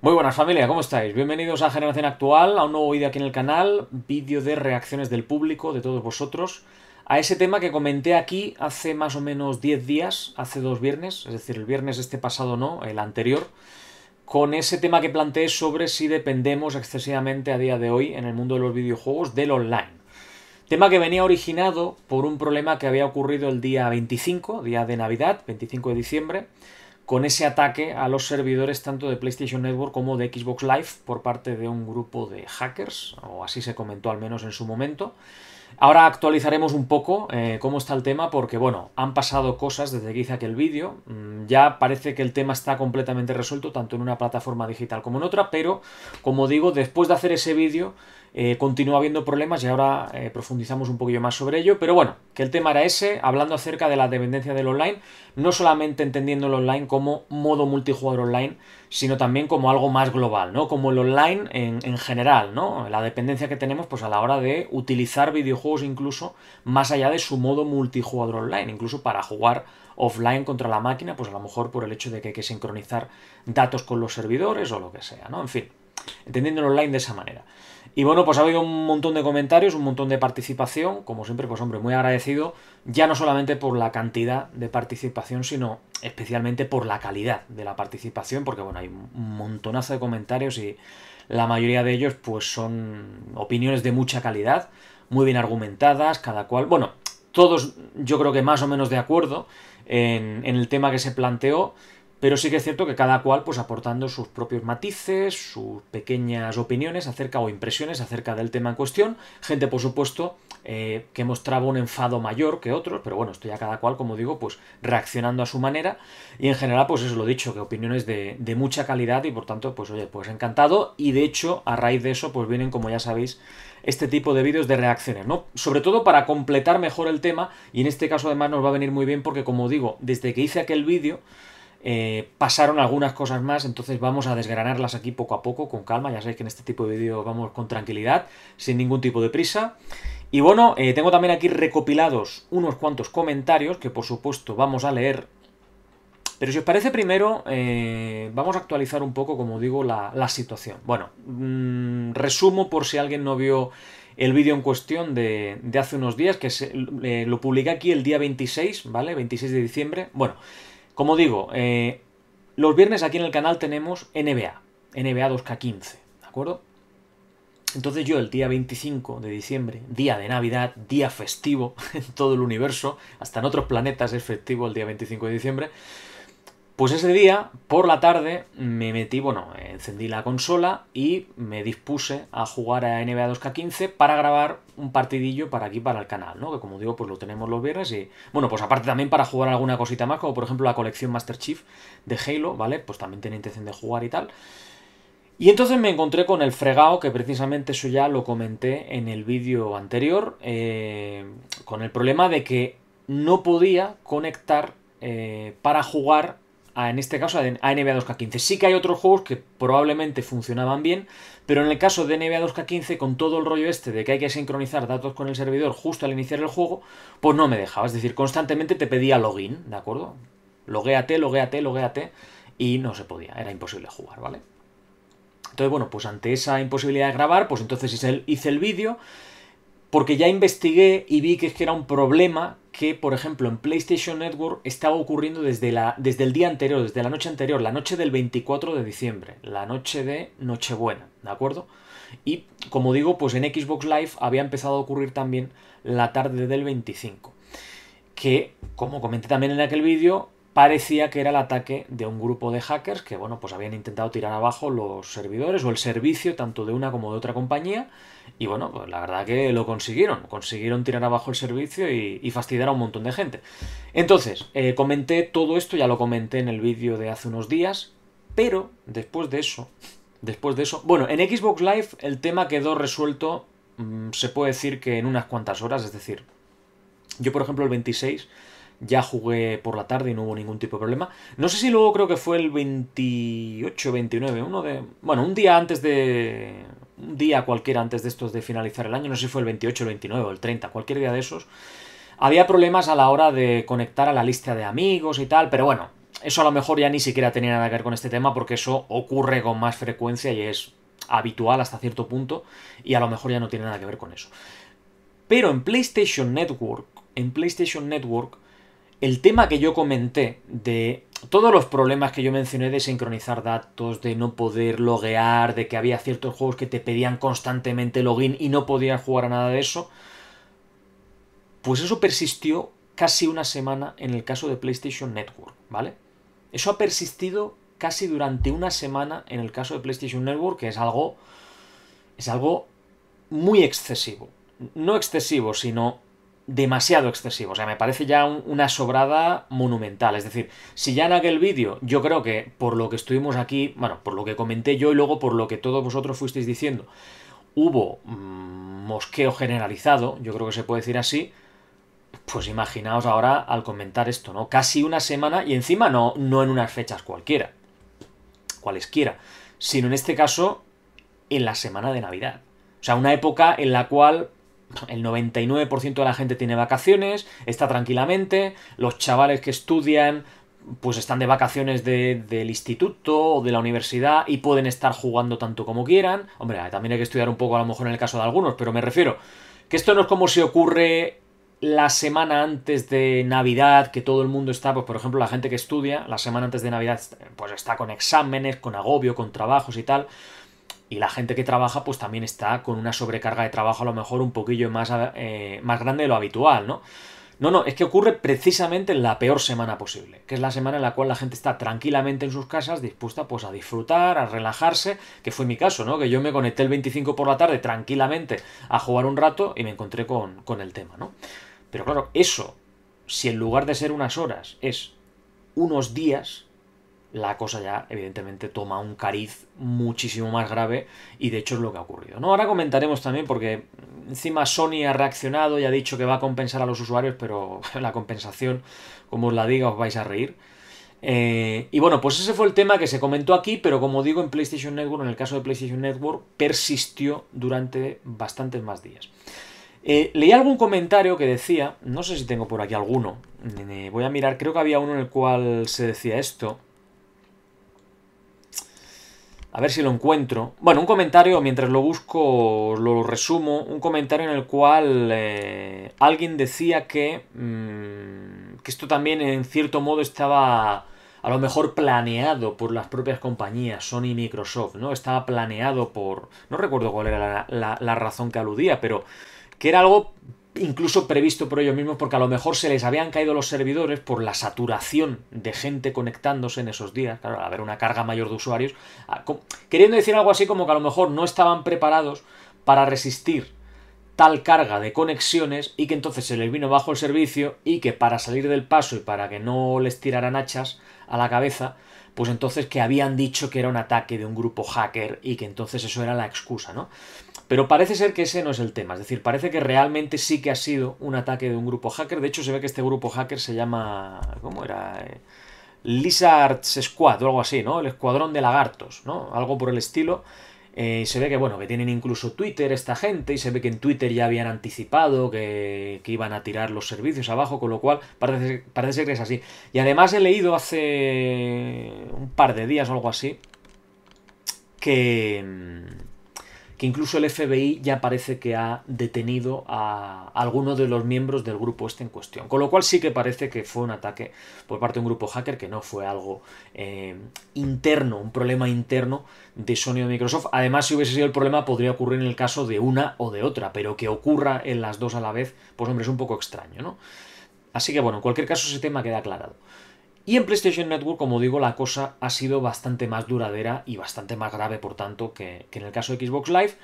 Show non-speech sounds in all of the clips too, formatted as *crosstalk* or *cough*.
Muy buenas familia, ¿cómo estáis? Bienvenidos a Generación Actual, a un nuevo vídeo aquí en el canal, vídeo de reacciones del público, de todos vosotros, a ese tema que comenté aquí hace más o menos 10 días, hace dos viernes, es decir, el viernes este pasado no, el anterior, con ese tema que planteé sobre si dependemos excesivamente a día de hoy en el mundo de los videojuegos del online. Tema que venía originado por un problema que había ocurrido el día 25, día de Navidad, 25 de diciembre, con ese ataque a los servidores tanto de PlayStation Network como de Xbox Live por parte de un grupo de hackers, o así se comentó al menos en su momento. Ahora actualizaremos un poco eh, cómo está el tema porque, bueno, han pasado cosas desde que hice aquel vídeo. Mm, ya parece que el tema está completamente resuelto tanto en una plataforma digital como en otra, pero, como digo, después de hacer ese vídeo eh, continúa habiendo problemas y ahora eh, profundizamos un poquillo más sobre ello. Pero bueno, que el tema era ese, hablando acerca de la dependencia del online, no solamente entendiendo el online como modo multijugador online, sino también como algo más global, ¿no? Como el online en, general, ¿no? La dependencia que tenemos pues a la hora de utilizar videojuegos incluso más allá de su modo multijugador online, incluso para jugar offline contra la máquina, pues a lo mejor por el hecho de que hay que sincronizar datos con los servidores o lo que sea, ¿no? En fin, entendiendo el online de esa manera. Y bueno, pues ha habido un montón de comentarios, un montón de participación, como siempre, pues hombre, muy agradecido, ya no solamente por la cantidad de participación, sino especialmente por la calidad de la participación, porque bueno, hay un montonazo de comentarios y la mayoría de ellos pues son opiniones de mucha calidad, muy bien argumentadas, cada cual, bueno, todos yo creo que más o menos de acuerdo en, en el tema que se planteó pero sí que es cierto que cada cual, pues aportando sus propios matices, sus pequeñas opiniones acerca o impresiones acerca del tema en cuestión. Gente, por supuesto, eh, que mostraba un enfado mayor que otros, pero bueno, esto ya cada cual, como digo, pues reaccionando a su manera. Y en general, pues eso lo dicho, que opiniones de, de mucha calidad y por tanto, pues oye, pues encantado. Y de hecho, a raíz de eso, pues vienen, como ya sabéis, este tipo de vídeos de reacciones, ¿no? Sobre todo para completar mejor el tema. Y en este caso, además, nos va a venir muy bien porque, como digo, desde que hice aquel vídeo eh, pasaron algunas cosas más, entonces vamos a desgranarlas aquí poco a poco, con calma. Ya sabéis que en este tipo de vídeos vamos con tranquilidad, sin ningún tipo de prisa. Y bueno, eh, tengo también aquí recopilados unos cuantos comentarios que por supuesto vamos a leer. Pero si os parece primero, eh, vamos a actualizar un poco, como digo, la, situación. Bueno, mm, resumo por si alguien no vio el vídeo en cuestión de, hace unos días, que lo publiqué aquí el día 26, ¿vale? 26 de diciembre. Bueno, como digo, eh, los viernes aquí en el canal tenemos NBA, NBA 2K15, ¿de acuerdo? Entonces yo el día 25 de diciembre, día de Navidad, día festivo *laughs* en todo el universo, hasta en otros planetas es festivo el día 25 de diciembre, pues ese día, por la tarde, me metí, bueno, encendí la consola y me dispuse a jugar a NBA 2K15 para grabar un partidillo para aquí, para el canal, ¿no? Que como digo, pues lo tenemos los viernes y, bueno, pues aparte también para jugar alguna cosita más, como por ejemplo la colección Master Chief de Halo, ¿vale? Pues también tenía intención de jugar y tal. Y entonces me encontré con el fregado, que precisamente eso ya lo comenté en el vídeo anterior, eh, con el problema de que no podía conectar eh, para jugar en este caso a, NBA 2K15. Sí que hay otros juegos que probablemente funcionaban bien, pero en el caso de NBA 2K15, con todo el rollo este de que hay que sincronizar datos con el servidor justo al iniciar el juego, pues no me dejaba. Es decir, constantemente te pedía login, ¿de acuerdo? Loguéate, loguéate, loguéate, y no se podía, era imposible jugar, ¿vale? Entonces, bueno, pues ante esa imposibilidad de grabar, pues entonces hice el, hice el vídeo, porque ya investigué y vi que era un problema que, por ejemplo, en PlayStation Network estaba ocurriendo desde, la, desde el día anterior, desde la noche anterior, la noche del 24 de diciembre, la noche de Nochebuena, ¿de acuerdo? Y, como digo, pues en Xbox Live había empezado a ocurrir también la tarde del 25, que, como comenté también en aquel vídeo, parecía que era el ataque de un grupo de hackers que, bueno, pues habían intentado tirar abajo los servidores o el servicio tanto de una como de otra compañía y bueno, pues la verdad que lo consiguieron. Consiguieron tirar abajo el servicio y, fastidiar a un montón de gente. Entonces, eh, comenté todo esto, ya lo comenté en el vídeo de hace unos días. Pero después de eso, después de eso, bueno, en Xbox Live el tema quedó resuelto, mm, se puede decir que en unas cuantas horas. Es decir, yo por ejemplo el 26 ya jugué por la tarde y no hubo ningún tipo de problema. No sé si luego creo que fue el 28, 29, uno de... Bueno, un día antes de un día cualquiera antes de estos de finalizar el año, no sé si fue el 28, el 29 o el 30, cualquier día de esos, había problemas a la hora de conectar a la lista de amigos y tal, pero bueno, eso a lo mejor ya ni siquiera tenía nada que ver con este tema porque eso ocurre con más frecuencia y es habitual hasta cierto punto y a lo mejor ya no tiene nada que ver con eso. Pero en PlayStation Network, en PlayStation Network el tema que yo comenté de todos los problemas que yo mencioné de sincronizar datos, de no poder loguear, de que había ciertos juegos que te pedían constantemente login y no podías jugar a nada de eso, pues eso persistió casi una semana en el caso de PlayStation Network, ¿vale? Eso ha persistido casi durante una semana en el caso de PlayStation Network, que es algo es algo muy excesivo. No excesivo, sino demasiado excesivo. O sea, me parece ya una sobrada monumental. Es decir, si ya en aquel vídeo, yo creo que por lo que estuvimos aquí, bueno, por lo que comenté yo y luego por lo que todos vosotros fuisteis diciendo, hubo mm, mosqueo generalizado, yo creo que se puede decir así. Pues imaginaos ahora al comentar esto, ¿no? Casi una semana y encima no, no en unas fechas cualquiera, cualesquiera, sino en este caso en la semana de Navidad. O sea, una época en la cual el 99% de la gente tiene vacaciones, está tranquilamente, los chavales que estudian pues están de vacaciones del instituto o de la universidad y pueden estar jugando tanto como quieran. Hombre, también hay que estudiar un poco a lo mejor en el caso de algunos, pero me refiero que esto no es como si ocurre la semana antes de Navidad, que todo el mundo está, pues por ejemplo la gente que estudia, la semana antes de Navidad, pues está con exámenes, con agobio, con trabajos y tal y la gente que trabaja pues también está con una sobrecarga de trabajo a lo mejor un poquillo más, eh, más grande de lo habitual, ¿no? No, no, es que ocurre precisamente en la peor semana posible, que es la semana en la cual la gente está tranquilamente en sus casas, dispuesta pues a disfrutar, a relajarse, que fue mi caso, ¿no? Que yo me conecté el 25 por la tarde tranquilamente a jugar un rato y me encontré con, con el tema, ¿no? Pero claro, eso, si en lugar de ser unas horas es unos días, la cosa ya evidentemente toma un cariz muchísimo más grave y de hecho es lo que ha ocurrido. ¿no? Ahora comentaremos también porque mm, encima Sony ha reaccionado y ha dicho que va a compensar a los usuarios, pero *laughs* la compensación, como os la diga, os vais a reír. Eh, y bueno, pues ese fue el tema que se comentó aquí, pero como digo, en PlayStation Network, en el caso de PlayStation Network, persistió durante bastantes más días. Eh, leí algún comentario que decía, no sé si tengo por aquí alguno, eh, voy a mirar, creo que había uno en el cual se decía esto, a ver si lo encuentro. Bueno, un comentario, mientras lo busco, lo resumo. Un comentario en el cual eh, alguien decía que, mm, que esto también en cierto modo estaba a lo mejor planeado por las propias compañías, Sony y Microsoft, ¿no? Estaba planeado por... No recuerdo cuál era la razón que aludía, pero que era algo incluso previsto por ellos mismos, porque a lo mejor se les habían caído los servidores por la saturación de gente conectándose en esos días, claro, haber una carga mayor de usuarios, queriendo decir algo así como que a lo mejor no estaban preparados para resistir tal carga de conexiones y que entonces se les vino bajo el servicio y que para salir del paso y para que no les tiraran hachas a la cabeza, pues entonces que habían dicho que era un ataque de un grupo hacker y que entonces eso era la excusa, ¿no? Pero parece ser que ese no es el tema, es decir, parece que realmente sí que ha sido un ataque de un grupo hacker, de hecho se ve que este grupo hacker se llama, ¿cómo era? Eh, Lizards Squad o algo así, ¿no? El escuadrón de lagartos, ¿no? Algo por el estilo. Eh, se ve que, bueno, que tienen incluso Twitter esta gente y se ve que en Twitter ya habían anticipado que, iban a tirar los servicios abajo, con lo cual parece, parece que es así. Y además he leído hace un par de días o algo así que, mm, que incluso el FBI ya parece que ha detenido a alguno de los miembros del grupo este en cuestión. Con lo cual sí que parece que fue un ataque por parte de un grupo hacker que no fue algo eh, interno, un problema interno de Sony o de Microsoft. Además, si hubiese sido el problema, podría ocurrir en el caso de una o de otra, pero que ocurra en las dos a la vez, pues hombre, es un poco extraño, ¿no? Así que bueno, en cualquier caso ese tema queda aclarado. Y en PlayStation Network, como digo, la cosa ha sido bastante más duradera y bastante más grave, por tanto, que, en el caso de Xbox Live.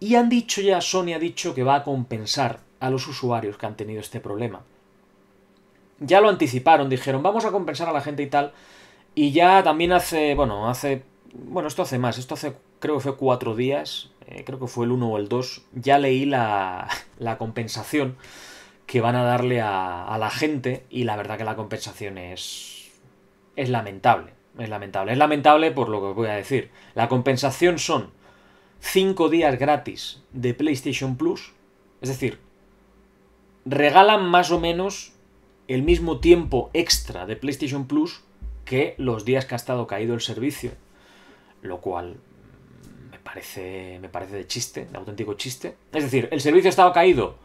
Y han dicho ya, Sony ha dicho que va a compensar a los usuarios que han tenido este problema. Ya lo anticiparon, dijeron, vamos a compensar a la gente y tal. Y ya también hace, bueno, hace, bueno, esto hace más, esto hace, creo que fue cuatro días, eh, creo que fue el uno o el 2, ya leí la, *laughs* la compensación que van a darle a, la gente y la verdad que la compensación es, es lamentable. Es lamentable. Es lamentable por lo que os voy a decir. La compensación son 5 días gratis de PlayStation Plus. Es decir, regalan más o menos el mismo tiempo extra de PlayStation Plus que los días que ha estado caído el servicio. Lo cual me parece, me parece de chiste, de auténtico chiste. Es decir, el servicio ha estado caído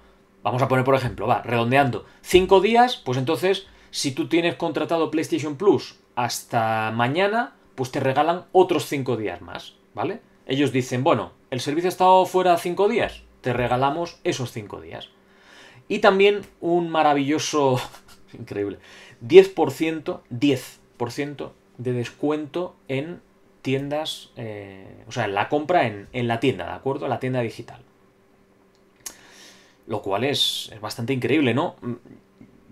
Vamos a poner, por ejemplo, va, redondeando, 5 días, pues entonces, si tú tienes contratado PlayStation Plus hasta mañana, pues te regalan otros cinco días más, ¿vale? Ellos dicen, bueno, el servicio ha estado fuera 5 días, te regalamos esos cinco días. Y también un maravilloso, *laughs* increíble, 10%, 10% de descuento en tiendas, eh, o sea, en la compra en, en la tienda, ¿de acuerdo? La tienda digital. Lo cual es, bastante increíble, ¿no? Mm,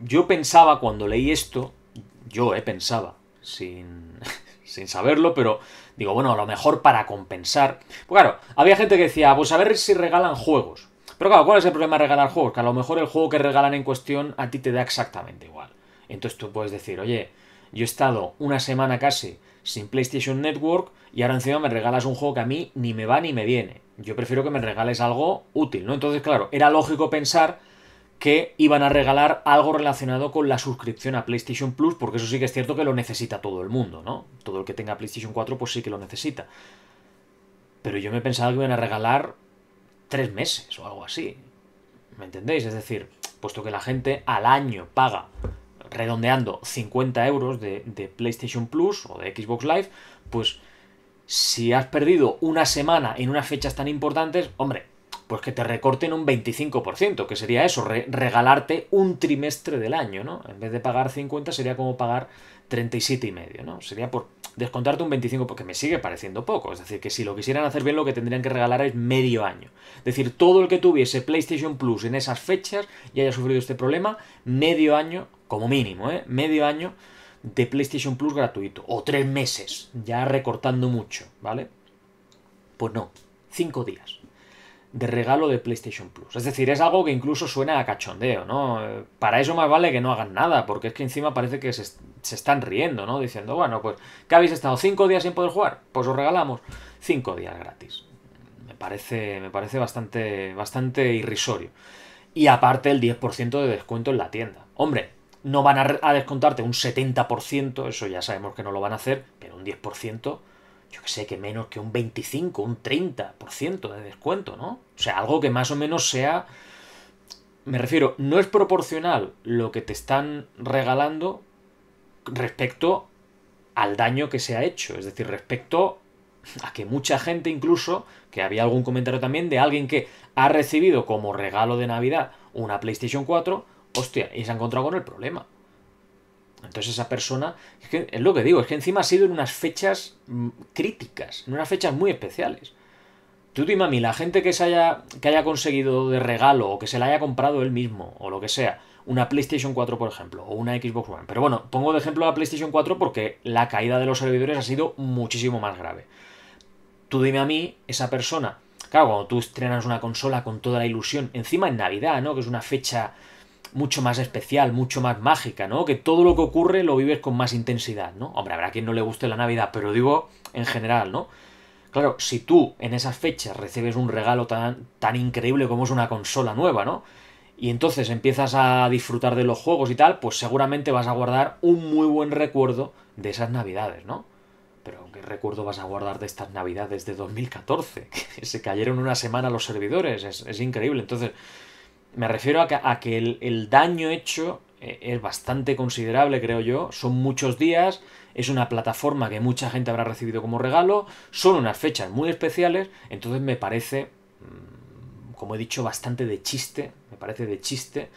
yo pensaba cuando leí esto, yo he eh, pensaba, *laughs* sin, saberlo, pero digo, bueno, a lo mejor para compensar. Pues claro, había gente que decía, pues a ver si regalan juegos. Pero claro, ¿cuál es el problema de regalar juegos? Que a lo mejor el juego que regalan en cuestión a ti te da exactamente igual. Entonces tú puedes decir, oye, yo he estado una semana casi sin PlayStation Network y ahora encima me regalas un juego que a mí ni me va ni me viene. Yo prefiero que me regales algo útil, ¿no? Entonces, claro, era lógico pensar que iban a regalar algo relacionado con la suscripción a PlayStation Plus, porque eso sí que es cierto que lo necesita todo el mundo, ¿no? Todo el que tenga PlayStation 4 pues sí que lo necesita. Pero yo me pensaba que iban a regalar tres meses o algo así. ¿Me entendéis? Es decir, puesto que la gente al año paga, redondeando, 50 euros de, de PlayStation Plus o de Xbox Live, pues si has perdido una semana en unas fechas tan importantes, hombre, pues que te recorten un 25%, que sería eso, regalarte un trimestre del año, ¿no? En vez de pagar 50 sería como pagar 37 y medio, ¿no? Sería por descontarte un 25, porque me sigue pareciendo poco, es decir, que si lo quisieran hacer bien lo que tendrían que regalar es medio año. Es decir, todo el que tuviese PlayStation Plus en esas fechas y haya sufrido este problema, medio año como mínimo, ¿eh? Medio año de PlayStation Plus gratuito, o tres meses, ya recortando mucho, ¿vale? Pues no, cinco días de regalo de PlayStation Plus. Es decir, es algo que incluso suena a cachondeo, ¿no? Para eso más vale que no hagan nada, porque es que encima parece que se, están riendo, ¿no? Diciendo, bueno, pues, ¿qué habéis estado cinco días sin poder jugar? Pues os regalamos cinco días gratis. Me parece, me parece bastante, bastante irrisorio. Y aparte el 10% de descuento en la tienda. Hombre, no van a, descontarte un 70%, eso ya sabemos que no lo van a hacer, pero un 10%, yo que sé, que menos que un 25, un 30% de descuento, ¿no? O sea, algo que más o menos sea, me refiero, no es proporcional lo que te están regalando respecto al daño que se ha hecho, es decir, respecto a que mucha gente incluso, que había algún comentario también de alguien que ha recibido como regalo de Navidad una PlayStation 4, Hostia, y se ha encontrado con el problema. Entonces esa persona, es, lo que digo, es que encima ha sido en unas fechas mm, críticas, en unas fechas muy especiales. Tú dime a mí, la gente que, se haya, que haya conseguido de regalo o que se la haya comprado él mismo o lo que sea, una PlayStation 4 por ejemplo, o una Xbox One. Pero bueno, pongo de ejemplo la PlayStation 4 porque la caída de los servidores ha sido muchísimo más grave. Tú dime a mí, esa persona, claro, cuando tú estrenas una consola con toda la ilusión, encima en Navidad, ¿no? Que es una fecha mucho más especial, mucho más mágica, ¿no? Que todo lo que ocurre lo vives con más intensidad, ¿no? Hombre, habrá quien no le guste la Navidad, pero digo en general, ¿no? Claro, si tú en esas fechas recibes un regalo tan, tan increíble como es una consola nueva, ¿no? Y entonces empiezas a disfrutar de los juegos y tal, pues seguramente vas a guardar un muy buen recuerdo de esas navidades, ¿no? Pero ¿qué recuerdo vas a guardar de estas navidades de 2014? *laughs* Que se cayeron una semana los servidores, es, es increíble. Entonces, me refiero a que, el, daño hecho eh, es bastante considerable, creo yo. Son muchos días, es una plataforma que mucha gente habrá recibido como regalo, son unas fechas muy especiales, entonces me parece, mm, como he dicho, bastante de chiste, me parece de chiste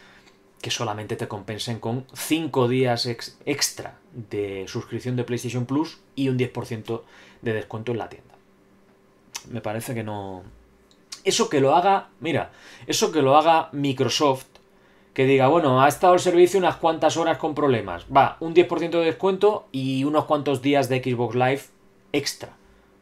que solamente te compensen con 5 días extra de suscripción de PlayStation Plus y un 10% de descuento en la tienda. Me parece que no, eso que lo haga, mira, eso que lo haga Microsoft, que diga, bueno, ha estado el servicio unas cuantas horas con problemas, va, un 10% de descuento y unos cuantos días de Xbox Live extra.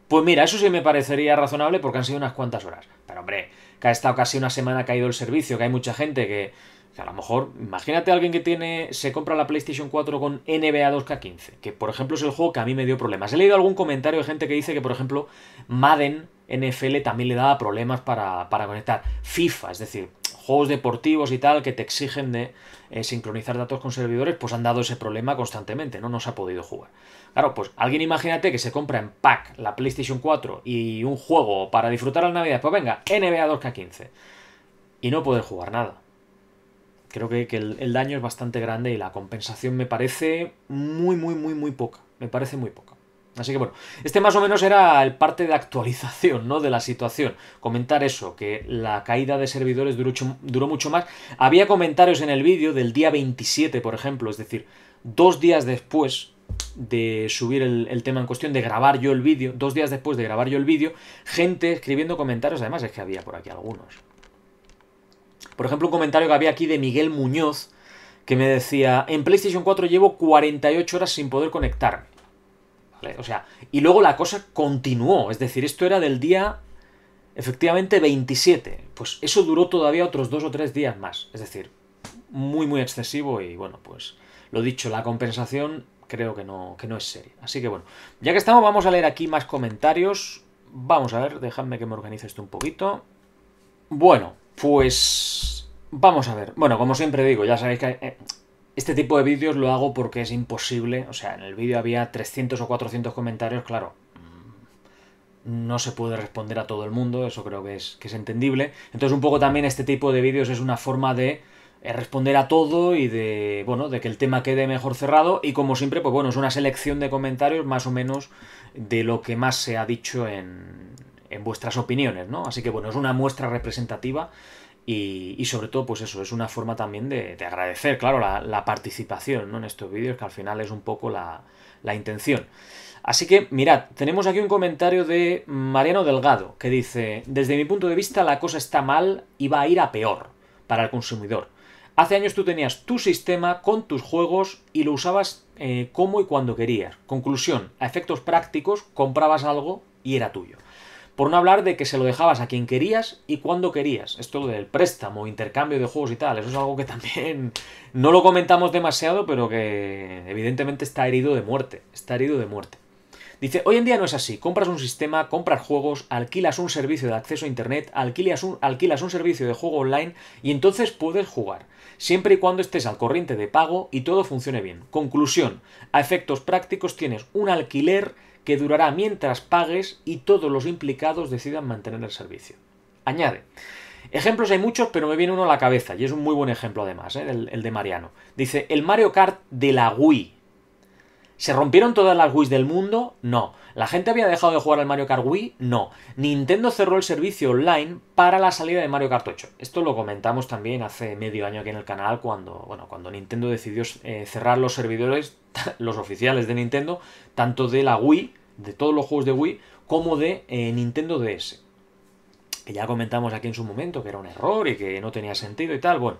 Pues mira, eso sí me parecería razonable porque han sido unas cuantas horas. Pero hombre, que ha estado casi una semana caído el servicio, que hay mucha gente que a lo mejor, imagínate a alguien que tiene, se compra la PlayStation 4 con NBA 2K15, que por ejemplo es el juego que a mí me dio problemas. He leído algún comentario de gente que dice que, por ejemplo, Madden NFL también le daba problemas para, conectar. FIFA, es decir, juegos deportivos y tal que te exigen de eh, sincronizar datos con servidores, pues han dado ese problema constantemente, ¿no? nos se ha podido jugar. Claro, pues alguien imagínate que se compra en pack la PlayStation 4 y un juego para disfrutar la Navidad, pues venga, NBA 2K15. Y no poder jugar nada creo que, el, daño es bastante grande y la compensación me parece muy, muy, muy, muy poca. Me parece muy poca. Así que bueno, este más o menos era el parte de actualización, ¿no? De la situación. Comentar eso, que la caída de servidores duró, duró mucho más. Había comentarios en el vídeo del día 27, por ejemplo, es decir, dos días después de subir el, el, tema en cuestión, de grabar yo el vídeo, dos días después de grabar yo el vídeo, gente escribiendo comentarios, además es que había por aquí algunos, por ejemplo, un comentario que había aquí de Miguel Muñoz que me decía, en PlayStation 4 llevo 48 horas sin poder conectarme. ¿Vale? O sea, y luego la cosa continuó, es decir, esto era del día efectivamente 27. Pues eso duró todavía otros dos o tres días más. Es decir, muy, muy excesivo y bueno, pues lo dicho, la compensación creo que no, que no es seria. Así que bueno, ya que estamos, vamos a leer aquí más comentarios. Vamos a ver, dejadme que me organice esto un poquito. Bueno, pues vamos a ver. Bueno, como siempre digo, ya sabéis que eh, este tipo de vídeos lo hago porque es imposible. O sea, en el vídeo había 300 o 400 comentarios, claro. Mm, no se puede responder a todo el mundo, eso creo que es, que es entendible. Entonces, un poco también este tipo de vídeos es una forma de eh, responder a todo y de, bueno, de que el tema quede mejor cerrado. Y como siempre, pues bueno, es una selección de comentarios más o menos de lo que más se ha dicho en, en vuestras opiniones, ¿no? Así que bueno, es una muestra representativa y, sobre todo, pues eso, es una forma también de, agradecer, claro, la, participación ¿no? en estos vídeos, que al final es un poco la, la intención. Así que mirad, tenemos aquí un comentario de Mariano Delgado que dice, desde mi punto de vista la cosa está mal y va a ir a peor para el consumidor. Hace años tú tenías tu sistema con tus juegos y lo usabas eh, como y cuando querías. Conclusión, a efectos prácticos comprabas algo y era tuyo. Por no hablar de que se lo dejabas a quien querías y cuando querías. Esto del préstamo, intercambio de juegos y tal, eso es algo que también *laughs* no lo comentamos demasiado, pero que evidentemente está herido de muerte. Está herido de muerte. Dice, hoy en día no es así. Compras un sistema, compras juegos, alquilas un servicio de acceso a Internet, alquilas un, alquilas un servicio de juego online y entonces puedes jugar, siempre y cuando estés al corriente de pago y todo funcione bien. Conclusión, a efectos prácticos tienes un alquiler que durará mientras pagues y todos los implicados decidan mantener el servicio. Añade. Ejemplos hay muchos, pero me viene uno a la cabeza, y es un muy buen ejemplo además, ¿eh? el, de Mariano. Dice, el Mario Kart de la Wii. ¿Se rompieron todas las Wii del mundo? No. ¿La gente había dejado de jugar al Mario Kart Wii? No. Nintendo cerró el servicio online para la salida de Mario Kart 8. Esto lo comentamos también hace medio año aquí en el canal, cuando, bueno, cuando Nintendo decidió eh, cerrar los servidores, *laughs* los oficiales de Nintendo, tanto de la Wii de todos los juegos de Wii como de eh, Nintendo DS. Que ya comentamos aquí en su momento que era un error y que no tenía sentido y tal. Bueno,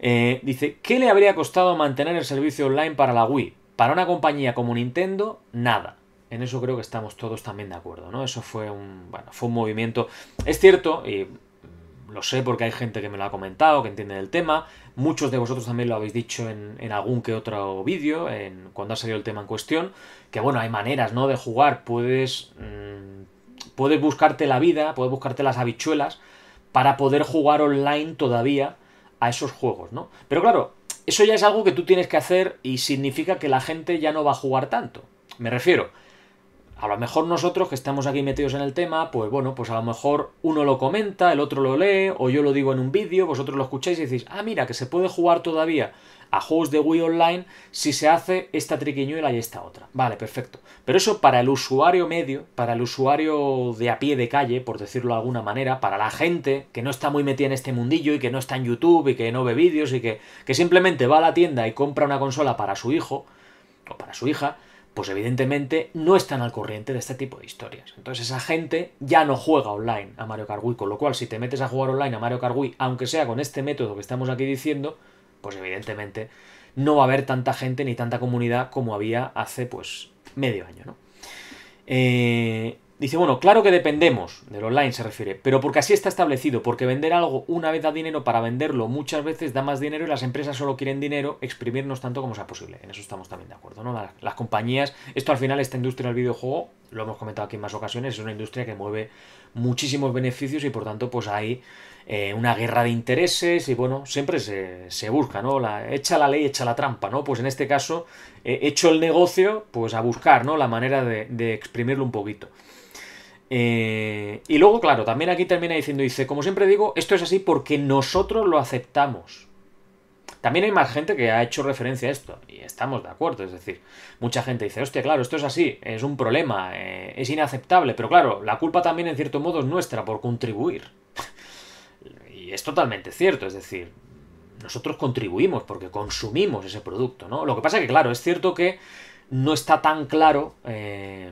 eh, dice, ¿qué le habría costado mantener el servicio online para la Wii? Para una compañía como Nintendo, nada. En eso creo que estamos todos también de acuerdo, ¿no? Eso fue un, bueno, fue un movimiento. Es cierto, y lo sé porque hay gente que me lo ha comentado, que entiende del tema. Muchos de vosotros también lo habéis dicho en, algún que otro vídeo, en, cuando ha salido el tema en cuestión, que bueno, hay maneras, ¿no? De jugar, puedes, mm, puedes buscarte la vida, puedes buscarte las habichuelas para poder jugar online todavía a esos juegos, ¿no? Pero claro, eso ya es algo que tú tienes que hacer y significa que la gente ya no va a jugar tanto. Me refiero, a lo mejor nosotros que estamos aquí metidos en el tema, pues bueno, pues a lo mejor uno lo comenta, el otro lo lee, o yo lo digo en un vídeo, vosotros lo escucháis y decís, ah, mira, que se puede jugar todavía a juegos de Wii Online si se hace esta triquiñuela y esta otra. Vale, perfecto. Pero eso para el usuario medio, para el usuario de a pie de calle, por decirlo de alguna manera, para la gente que no está muy metida en este mundillo y que no está en YouTube y que no ve vídeos y que, que simplemente va a la tienda y compra una consola para su hijo o para su hija, pues evidentemente no están al corriente de este tipo de historias. Entonces esa gente ya no juega online a Mario Kart Wii, con lo cual si te metes a jugar online a Mario Kart Wii, aunque sea con este método que estamos aquí diciendo, pues evidentemente no va a haber tanta gente ni tanta comunidad como había hace pues medio año, ¿no? Eh, Dice, bueno, claro que dependemos, del online se refiere, pero porque así está establecido, porque vender algo una vez da dinero para venderlo muchas veces da más dinero y las empresas solo quieren dinero, exprimirnos tanto como sea posible. En eso estamos también de acuerdo, ¿no? Las, compañías, esto al final, esta industria del videojuego, lo hemos comentado aquí en más ocasiones, es una industria que mueve muchísimos beneficios y por tanto, pues hay eh, una guerra de intereses y bueno, siempre se, busca, ¿no? La, echa la ley, echa la trampa, ¿no? Pues en este caso, echo hecho el negocio, pues a buscar, ¿no? La manera de, de exprimirlo un poquito. Eh, y luego, claro, también aquí termina diciendo, dice, como siempre digo, esto es así porque nosotros lo aceptamos. También hay más gente que ha hecho referencia a esto, y estamos de acuerdo, es decir, mucha gente dice, hostia, claro, esto es así, es un problema, eh, es inaceptable, pero claro, la culpa también en cierto modo es nuestra por contribuir. *laughs* y es totalmente cierto, es decir, nosotros contribuimos porque consumimos ese producto, ¿no? Lo que pasa que, claro, es cierto que no está tan claro... Eh,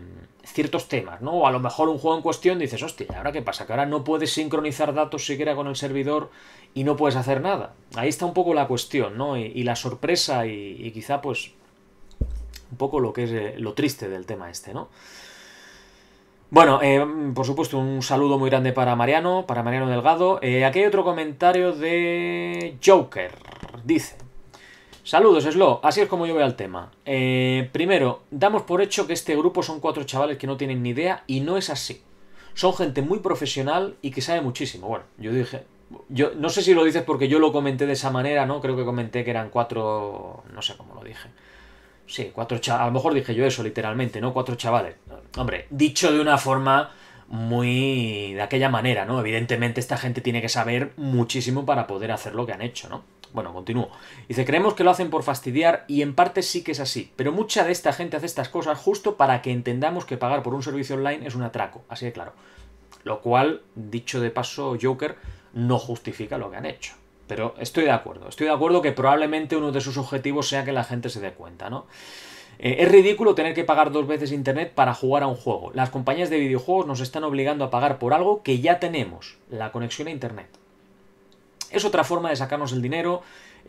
ciertos temas, ¿no? O a lo mejor un juego en cuestión dices, hostia, ¿ahora qué pasa? Que ahora no puedes sincronizar datos siquiera con el servidor y no puedes hacer nada. Ahí está un poco la cuestión, ¿no? Y, la sorpresa y, quizá pues un poco lo que es eh, lo triste del tema este, ¿no? Bueno, eh, por supuesto, un saludo muy grande para Mariano, para Mariano Delgado. Eh, aquí hay otro comentario de Joker. Dice, Saludos, Slo. Así es como yo veo el tema. Eh, primero, damos por hecho que este grupo son cuatro chavales que no tienen ni idea y no es así. Son gente muy profesional y que sabe muchísimo. Bueno, yo dije, yo no sé si lo dices porque yo lo comenté de esa manera, ¿no? Creo que comenté que eran cuatro, no sé cómo lo dije. Sí, cuatro chavales, a lo mejor dije yo eso literalmente, ¿no? Cuatro chavales. Hombre, dicho de una forma muy de aquella manera, ¿no? Evidentemente esta gente tiene que saber muchísimo para poder hacer lo que han hecho, ¿no? Bueno, continúo. Dice, creemos que lo hacen por fastidiar y en parte sí que es así, pero mucha de esta gente hace estas cosas justo para que entendamos que pagar por un servicio online es un atraco, así de claro. Lo cual, dicho de paso, Joker no justifica lo que han hecho. Pero estoy de acuerdo, estoy de acuerdo que probablemente uno de sus objetivos sea que la gente se dé cuenta, ¿no? Eh, es ridículo tener que pagar dos veces Internet para jugar a un juego. Las compañías de videojuegos nos están obligando a pagar por algo que ya tenemos, la conexión a Internet. Es otra forma de sacarnos el dinero.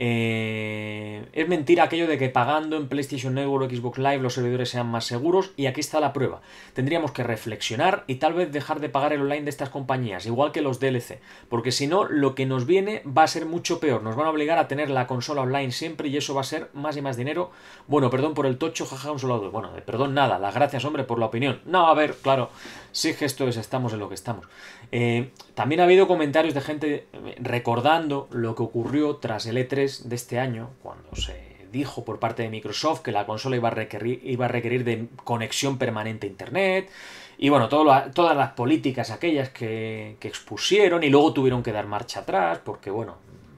Eh, es mentira aquello de que pagando en PlayStation Network o Xbox Live los servidores sean más seguros y aquí está la prueba. Tendríamos que reflexionar y tal vez dejar de pagar el online de estas compañías, igual que los DLC, porque si no lo que nos viene va a ser mucho peor. Nos van a obligar a tener la consola online siempre y eso va a ser más y más dinero. Bueno, perdón por el tocho, jaja, un solo Bueno, eh, perdón nada, las gracias hombre por la opinión. No, a ver, claro, sí gestores estamos en lo que estamos. Eh, también ha habido comentarios de gente eh, recordando lo que ocurrió tras el E3 de este año, cuando se dijo por parte de Microsoft que la consola iba a requerir, iba a requerir de conexión permanente a Internet, y bueno, todas las políticas aquellas que, expusieron y luego tuvieron que dar marcha atrás, porque bueno,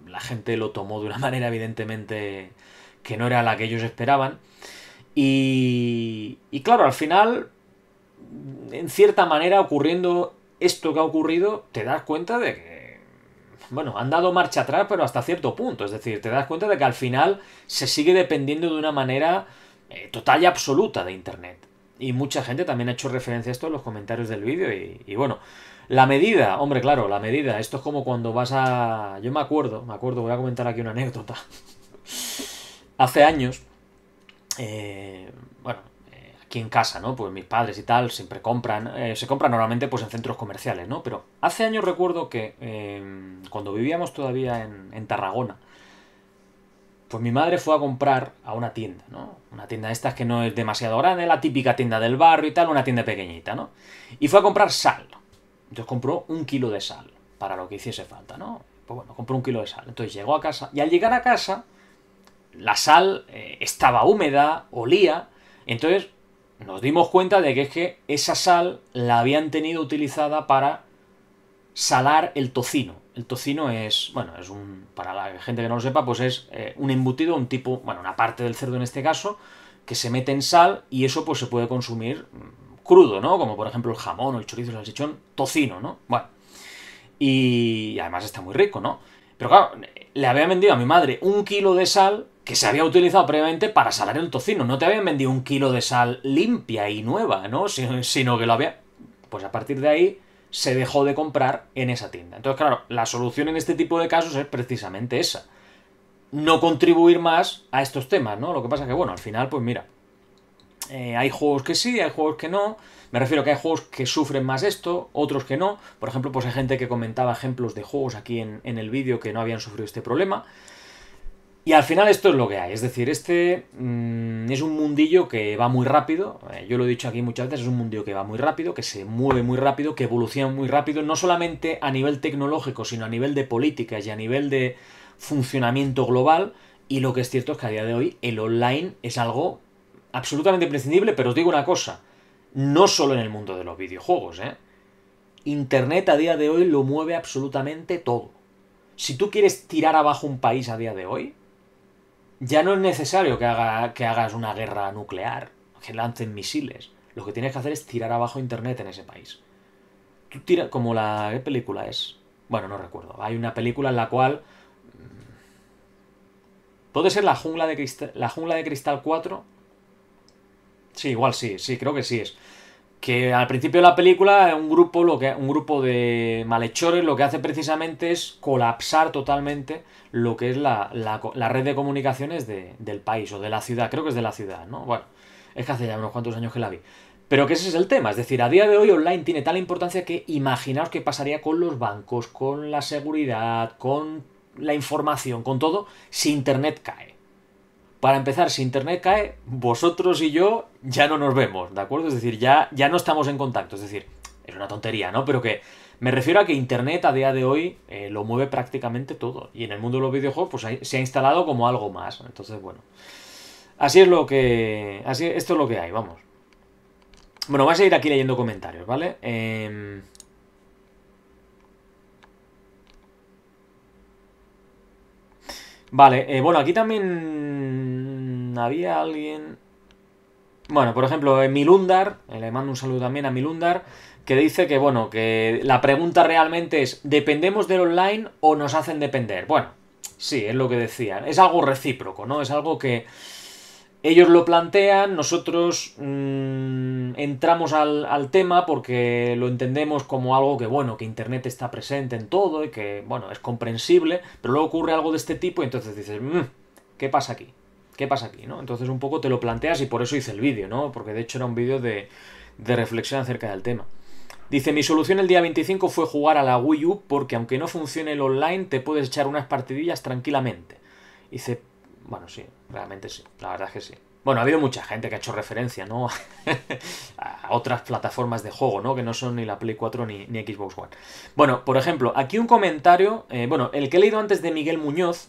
la gente lo tomó de una *laughs* manera evidentemente que no era la que ellos esperaban. Y, y claro, al final, en cierta manera, ocurriendo esto que ha ocurrido, te das cuenta de que, bueno, han dado marcha atrás, pero hasta cierto punto. Es decir, te das cuenta de que al final se sigue dependiendo de una manera eh, total y absoluta de Internet. Y mucha gente también ha hecho referencia a esto en los comentarios del vídeo. Y, bueno, la medida, hombre, claro, la medida. Esto es como cuando vas a... Yo me acuerdo, me acuerdo, voy a comentar aquí una anécdota. *laughs* Hace años, eh, bueno, en casa, ¿no? Pues mis padres y tal siempre compran, eh, se compran normalmente pues en centros comerciales, ¿no? Pero hace años recuerdo que em, cuando vivíamos todavía en, Tarragona, pues mi madre fue a comprar a una tienda, ¿no? Una tienda de estas que no es demasiado grande, la típica tienda del barrio y tal, una tienda pequeñita, ¿no? Y fue a comprar sal. Entonces compró un kilo de sal para lo que hiciese falta, ¿no? Pues bueno, compró un kilo de sal. Entonces llegó a casa y al llegar a casa la sal eh, estaba húmeda, olía. Entonces nos dimos cuenta de que es que esa sal la habían tenido utilizada para salar el tocino. El tocino es, bueno, es un, para la gente que no lo sepa, pues es eh, un embutido, un tipo, bueno, una parte del cerdo en este caso, que se mete en sal y eso pues se puede consumir mm, crudo, ¿no? Como por ejemplo el jamón o el chorizo, el salchichón, tocino, ¿no? Bueno. Y además está muy rico, ¿no? Pero claro, le había vendido a mi madre un kilo de sal que se había utilizado previamente para salar el tocino. No te habían vendido un kilo de sal limpia y nueva, ¿no? sino que lo había... Pues a partir de ahí se dejó de comprar en esa tienda. Entonces, claro, la solución en este tipo de casos es precisamente esa. No contribuir más a estos temas, ¿no? Lo que pasa es que, bueno, al final, pues mira, eh, hay juegos que sí, hay juegos que no. Me refiero a que hay juegos que sufren más esto, otros que no. Por ejemplo, pues hay gente que comentaba ejemplos de juegos aquí en, en el vídeo que no habían sufrido este problema. Y al final esto es lo que hay, es decir, este mm, es un mundillo que va muy rápido, eh, yo lo he dicho aquí muchas veces, es un mundillo que va muy rápido, que se mueve muy rápido, que evoluciona muy rápido, no solamente a nivel tecnológico, sino a nivel de políticas y a nivel de funcionamiento global, y lo que es cierto es que a día de hoy el online es algo absolutamente imprescindible, pero os digo una cosa, no solo en el mundo de los videojuegos, ¿eh? Internet a día de hoy lo mueve absolutamente todo. Si tú quieres tirar abajo un país a día de hoy, ya no es necesario que, haga, que hagas una guerra nuclear, que lancen misiles. Lo que tienes que hacer es tirar abajo Internet en ese país. Tú tira, como la película es, bueno, no recuerdo. Hay una película en la cual mm, puede ser la jungla de cristal, la jungla de cristal 4. Sí, igual sí, sí, creo que sí es que al principio de la película un grupo, lo que, un grupo de malhechores lo que hace precisamente es colapsar totalmente lo que es la, red de comunicaciones del país o de la ciudad, creo que es de la ciudad, ¿no? Bueno, es que hace ya unos cuantos años que la vi. Pero que ese es el tema, es decir, a día de hoy online tiene tal importancia que imaginaos qué pasaría con los bancos, con la seguridad, con la información, con todo, si Internet cae. Para empezar, si Internet cae, vosotros y yo ya no nos vemos, ¿de acuerdo? Es decir, ya, ya no estamos en contacto. Es decir, es una tontería, ¿no? Pero que me refiero a que Internet a día de hoy eh, lo mueve prácticamente todo. Y en el mundo de los videojuegos pues, se ha instalado como algo más. Entonces, bueno. Así es lo que... Así, esto es lo que hay, vamos. Bueno, vas a ir aquí leyendo comentarios, ¿vale? Em, vale, eh, bueno, aquí también había alguien... Bueno, por ejemplo, Milundar, eh, le mando un saludo también a Milundar, que dice que, bueno, que la pregunta realmente es, ¿dependemos del online o nos hacen depender? Bueno, sí, es lo que decían. Es algo recíproco, ¿no? Es algo que ellos lo plantean, nosotros mm, entramos al, tema porque lo entendemos como algo que, bueno, que Internet está presente en todo y que, bueno, es comprensible, pero luego ocurre algo de este tipo y entonces dices, mm, ¿qué pasa aquí? ¿Qué pasa aquí? ¿no? Entonces un poco te lo planteas y por eso hice el vídeo, ¿no? Porque de hecho era un vídeo de, reflexión acerca del tema. Dice, mi solución el día 25 fue jugar a la Wii U porque aunque no funcione el online te puedes echar unas partidillas tranquilamente. Dice, bueno, sí, realmente sí, la verdad es que sí. Bueno, ha habido mucha gente que ha hecho referencia, ¿no? *laughs* a otras plataformas de juego, ¿no? Que no son ni la Play 4 ni, Xbox One. Bueno, por ejemplo, aquí un comentario, eh, bueno, el que he leído antes de Miguel Muñoz,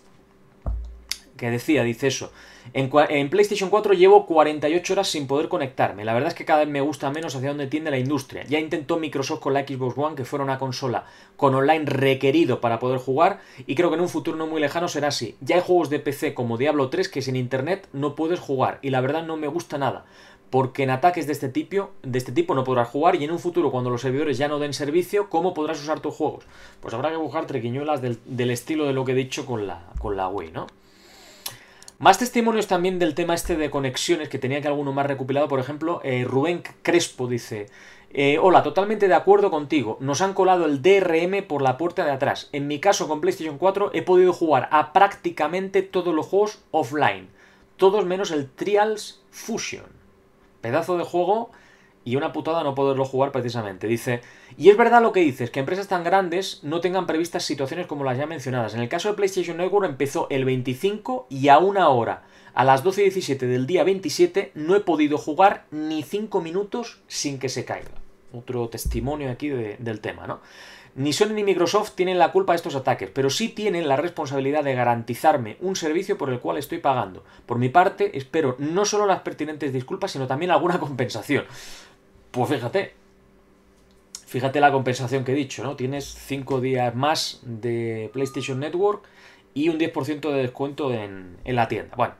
que decía, dice eso, en, PlayStation 4 llevo 48 horas sin poder conectarme. La verdad es que cada vez me gusta menos hacia dónde tiende la industria. Ya intentó Microsoft con la Xbox One, que fuera una consola con online requerido para poder jugar, y creo que en un futuro no muy lejano será así. Ya hay juegos de PC como Diablo 3 que sin internet no puedes jugar, y la verdad no me gusta nada porque en ataques de este, tipo, de este tipo no podrás jugar y en un futuro cuando los servidores ya no den servicio, ¿cómo podrás usar tus juegos? Pues habrá que buscar trequiñuelas del, estilo de lo que he dicho con la, con la Wii, ¿no? Más testimonios también del tema este de conexiones, que tenía que alguno más recopilado, por ejemplo, eh, Rubén Crespo dice, eh, hola, totalmente de acuerdo contigo, nos han colado el DRM por la puerta de atrás. En mi caso con PlayStation 4 he podido jugar a prácticamente todos los juegos offline, todos menos el Trials Fusion. Pedazo de juego y una putada no poderlo jugar precisamente. Dice, y es verdad lo que dices, que empresas tan grandes no tengan previstas situaciones como las ya mencionadas. En el caso de PlayStation Network empezó el 25 y a una hora, a las 12 y 17 del día 27, no he podido jugar ni 5 minutos sin que se caiga. Otro testimonio aquí del tema, ¿no? Ni Sony ni Microsoft tienen la culpa de estos ataques, pero sí tienen la responsabilidad de garantizarme un servicio por el cual estoy pagando. Por mi parte, espero no solo las pertinentes disculpas, sino también alguna compensación. Pues fíjate, fíjate la compensación que he dicho, ¿no? Tienes 5 días más de PlayStation Network y un 10% de descuento en, la tienda. Bueno.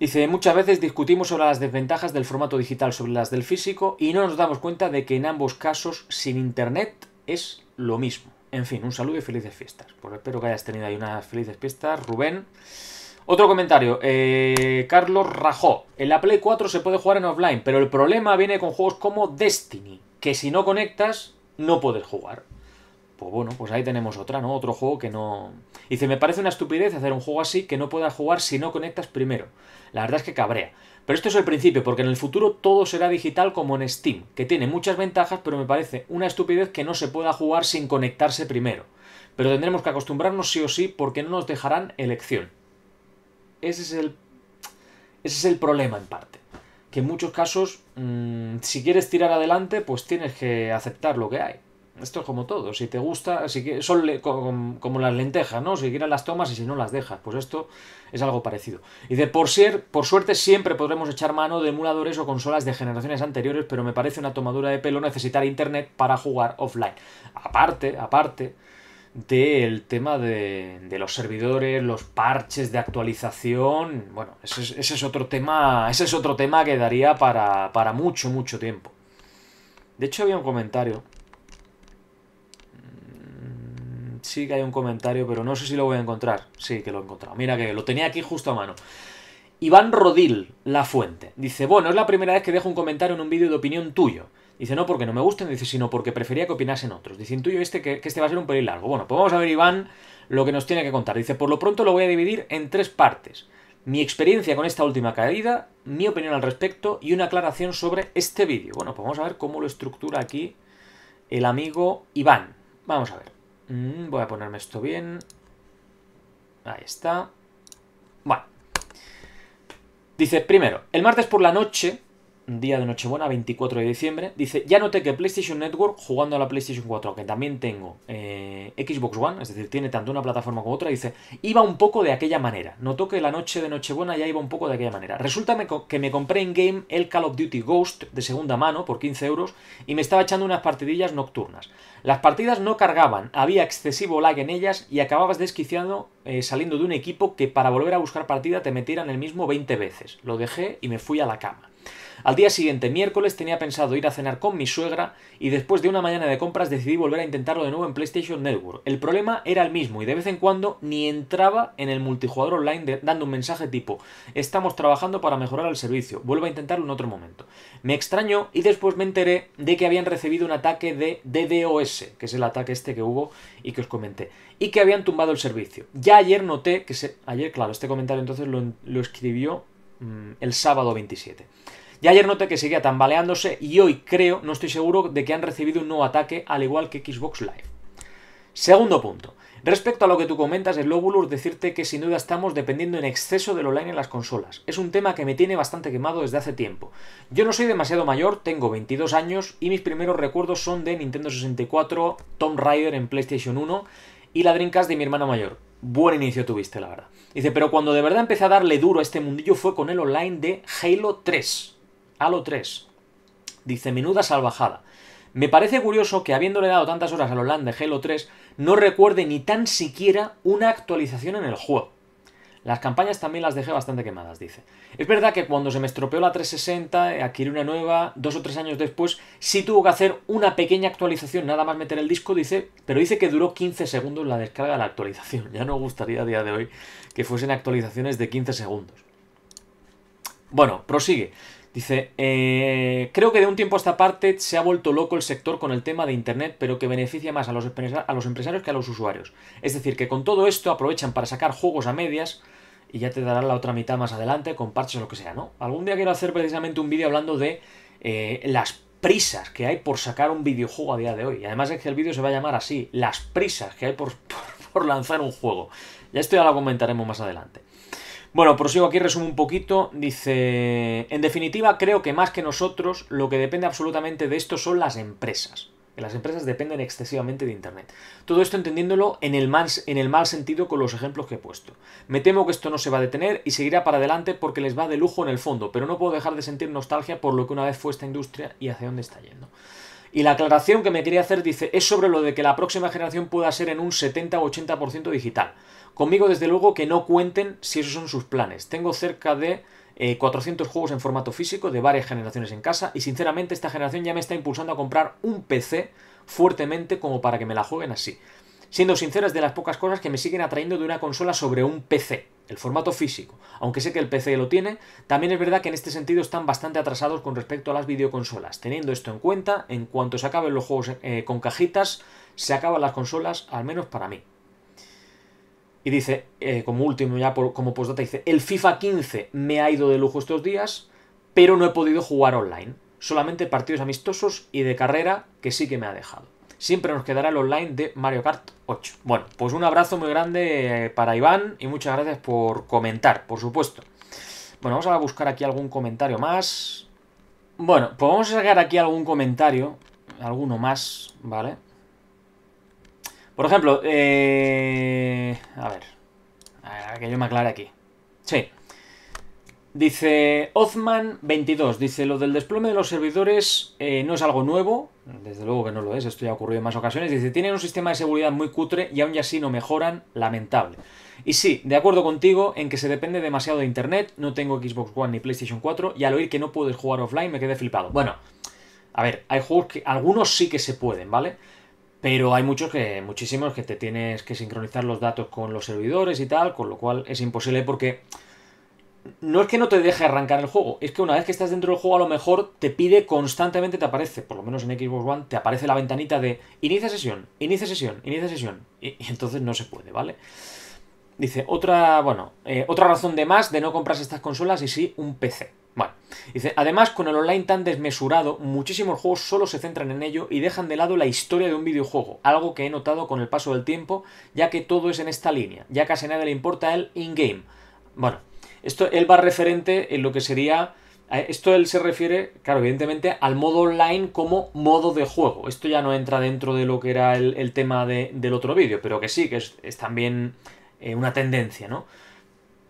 Dice, muchas veces discutimos sobre las desventajas del formato digital sobre las del físico y no nos damos cuenta de que en ambos casos sin internet es lo mismo. En fin, un saludo y felices fiestas. Pues espero que hayas tenido ahí unas felices fiestas, Rubén. Otro comentario, eh, Carlos Rajó. En la Play 4 se puede jugar en offline, pero el problema viene con juegos como Destiny, que si no conectas, no puedes jugar. Pues bueno, pues ahí tenemos otra, ¿no? Otro juego que no. Dice, me parece una estupidez hacer un juego así que no puedas jugar si no conectas primero. La verdad es que cabrea. Pero esto es el principio, porque en el futuro todo será digital como en Steam, que tiene muchas ventajas, pero me parece una estupidez que no se pueda jugar sin conectarse primero. Pero tendremos que acostumbrarnos sí o sí porque no nos dejarán elección. Ese es el, ese es el problema en parte. Que en muchos casos, mm, si quieres tirar adelante, pues tienes que aceptar lo que hay. Esto es como todo. Si te gusta, así que son como, las lentejas, ¿no? Si quieres las tomas y si no las dejas. Pues esto es algo parecido. Y de por, ser, por suerte siempre podremos echar mano de emuladores o consolas de generaciones anteriores, pero me parece una tomadura de pelo necesitar internet para jugar offline. Aparte, aparte, del tema de, de, los servidores, los parches de actualización. Bueno, ese es, otro tema. Ese es otro tema que daría para, para, mucho, mucho tiempo. De hecho, había un comentario. Mm, sí que hay un comentario, pero no sé si lo voy a encontrar. Sí, que lo he encontrado. Mira que lo tenía aquí justo a mano. Iván Rodil, La Fuente, dice, bueno, es la primera vez que dejo un comentario en un vídeo de opinión tuyo. Dice, no porque no me gusten, dice, sino porque prefería que opinasen otros. Dice, intuyo este que, este va a ser un pelín largo. Bueno, pues vamos a ver, Iván, lo que nos tiene que contar. Dice, por lo pronto lo voy a dividir en tres partes. Mi experiencia con esta última caída, mi opinión al respecto y una aclaración sobre este vídeo. Bueno, pues vamos a ver cómo lo estructura aquí el amigo Iván. Vamos a ver. Mm, voy a ponerme esto bien. Ahí está. Bueno. Dice, primero, el martes por la noche día de Nochebuena, 24 de diciembre. Dice, ya noté que PlayStation Network, jugando a la PlayStation 4, que también tengo eh, Xbox One, es decir, tiene tanto una plataforma como otra, dice, iba un poco de aquella manera. Notó que la noche de Nochebuena ya iba un poco de aquella manera. Resulta que me compré en game el Call of Duty Ghost de segunda mano por 15 euros y me estaba echando unas partidillas nocturnas. Las partidas no cargaban, había excesivo lag en ellas y acababas desquiciando eh, saliendo de un equipo que para volver a buscar partida te metieran el mismo 20 veces. Lo dejé y me fui a la cama. Al día siguiente, miércoles, tenía pensado ir a cenar con mi suegra y después de una mañana de compras decidí volver a intentarlo de nuevo en PlayStation Network. El problema era el mismo y de vez en cuando ni entraba en el multijugador online dando un mensaje tipo estamos trabajando para mejorar el servicio, vuelvo a intentarlo en otro momento. Me extrañó y después me enteré de que habían recibido un ataque de DDoS, que es el ataque este que hubo y que os comenté, y que habían tumbado el servicio. Ya ayer noté que se... Ayer, claro, este comentario entonces lo, escribió mm, el sábado 27 y ayer noté que seguía tambaleándose y hoy creo, no estoy seguro, de que han recibido un nuevo ataque, al igual que Xbox Live. Segundo punto. Respecto a lo que tú comentas, el Lobulur, decirte que sin duda estamos dependiendo en exceso del online en las consolas. Es un tema que me tiene bastante quemado desde hace tiempo. Yo no soy demasiado mayor, tengo 22 años y mis primeros recuerdos son de Nintendo 64, Tom Raider en PlayStation 1 y la Dreamcast de mi hermana mayor. Buen inicio tuviste, la verdad. Dice, pero cuando de verdad empecé a darle duro a este mundillo fue con el online de Halo 3. Halo 3. Dice, menuda salvajada. Me parece curioso que habiéndole dado tantas horas a Holanda de Halo 3, no recuerde ni tan siquiera una actualización en el juego. Las campañas también las dejé bastante quemadas, dice. Es verdad que cuando se me estropeó la 360, eh, adquirí una nueva, dos o tres años después, sí tuvo que hacer una pequeña actualización, nada más meter el disco, dice, pero dice que duró 15 segundos la descarga de la actualización. *laughs* Ya no gustaría a día de hoy que fuesen actualizaciones de 15 segundos. Bueno, prosigue. Dice, eh, creo que de un tiempo a esta parte se ha vuelto loco el sector con el tema de Internet, pero que beneficia más a los, a los empresarios que a los usuarios. Es decir, que con todo esto aprovechan para sacar juegos a medias y ya te darán la otra mitad más adelante con parches o lo que sea, ¿no? Algún día quiero hacer precisamente un vídeo hablando de eh, las prisas que hay por sacar un videojuego a día de hoy. además es que el vídeo se va a llamar así, las prisas que hay por *laughs* lanzar un juego. Ya esto ya lo comentaremos más adelante. Bueno, prosigo aquí, resumo un poquito. Dice, en definitiva, creo que más que nosotros, lo que depende absolutamente de esto son las empresas. Que las empresas dependen excesivamente de Internet. Todo esto entendiéndolo en el, mal, en el mal sentido con los ejemplos que he puesto. Me temo que esto no se va a detener y seguirá para adelante porque les va de lujo en el fondo, pero no puedo dejar de sentir nostalgia por lo que una vez fue esta industria y hacia dónde está yendo. Y la aclaración que me quería hacer dice, es sobre lo de que la próxima generación pueda ser en un 70 o 80% digital. Conmigo, desde luego, que no cuenten si esos son sus planes. Tengo cerca de 400 eh, juegos en formato físico de varias generaciones en casa y sinceramente esta generación ya me está impulsando a comprar un PC fuertemente como para que me la jueguen así. Siendo sinceras, de las pocas cosas que me siguen atrayendo de una consola sobre un PC, el formato físico. Aunque sé que el PC lo tiene, también es verdad que en este sentido están bastante atrasados con respecto a las videoconsolas. Teniendo esto en cuenta, en cuanto se acaben los juegos eh, con cajitas, se acaban las consolas, al menos para mí. Y dice, eh, como último, ya como postdata, dice, el FIFA 15 me ha ido de lujo estos días, pero no he podido jugar online. Solamente partidos amistosos y de carrera que sí que me ha dejado. Siempre nos quedará el online de Mario Kart 8. Bueno, pues un abrazo muy grande eh, para Iván y muchas gracias por comentar, por supuesto. Bueno, vamos a buscar aquí algún comentario más. Bueno, pues vamos a sacar aquí algún comentario, alguno más, ¿vale? Por ejemplo, eh, a ver. A ver, que yo me aclare aquí. Sí. Dice othman 22 dice lo del desplome de los servidores eh, no es algo nuevo, desde luego que no lo es, esto ya ha ocurrido en más ocasiones, dice tienen un sistema de seguridad muy cutre y aún ya así no mejoran, lamentable. Y sí, de acuerdo contigo en que se depende demasiado de Internet, no tengo Xbox One ni PlayStation 4 y al oír que no puedes jugar offline me quedé flipado. Bueno, a ver, hay juegos que algunos sí que se pueden, ¿vale? Pero hay muchos que, muchísimos que te tienes que sincronizar los datos con los servidores y tal, con lo cual es imposible porque no es que no te deje arrancar el juego, es que una vez que estás dentro del juego a lo mejor te pide constantemente, te aparece, por lo menos en Xbox One, te aparece la ventanita de inicia sesión, inicia sesión, inicia sesión, y, entonces no se puede, ¿vale? Dice, otra, bueno, eh, otra razón de más de no comprarse estas consolas y sí un PC. Bueno, Dice, además, con el online tan desmesurado, muchísimos juegos solo se centran en ello y dejan de lado la historia de un videojuego, algo que he notado con el paso del tiempo, ya que todo es en esta línea, ya casi nadie le importa el in-game. Bueno, esto él va referente en lo que sería. Esto él se refiere, claro, evidentemente, al modo online como modo de juego. Esto ya no entra dentro de lo que era el, tema del otro vídeo, pero que sí, que es, también eh, una tendencia, ¿no?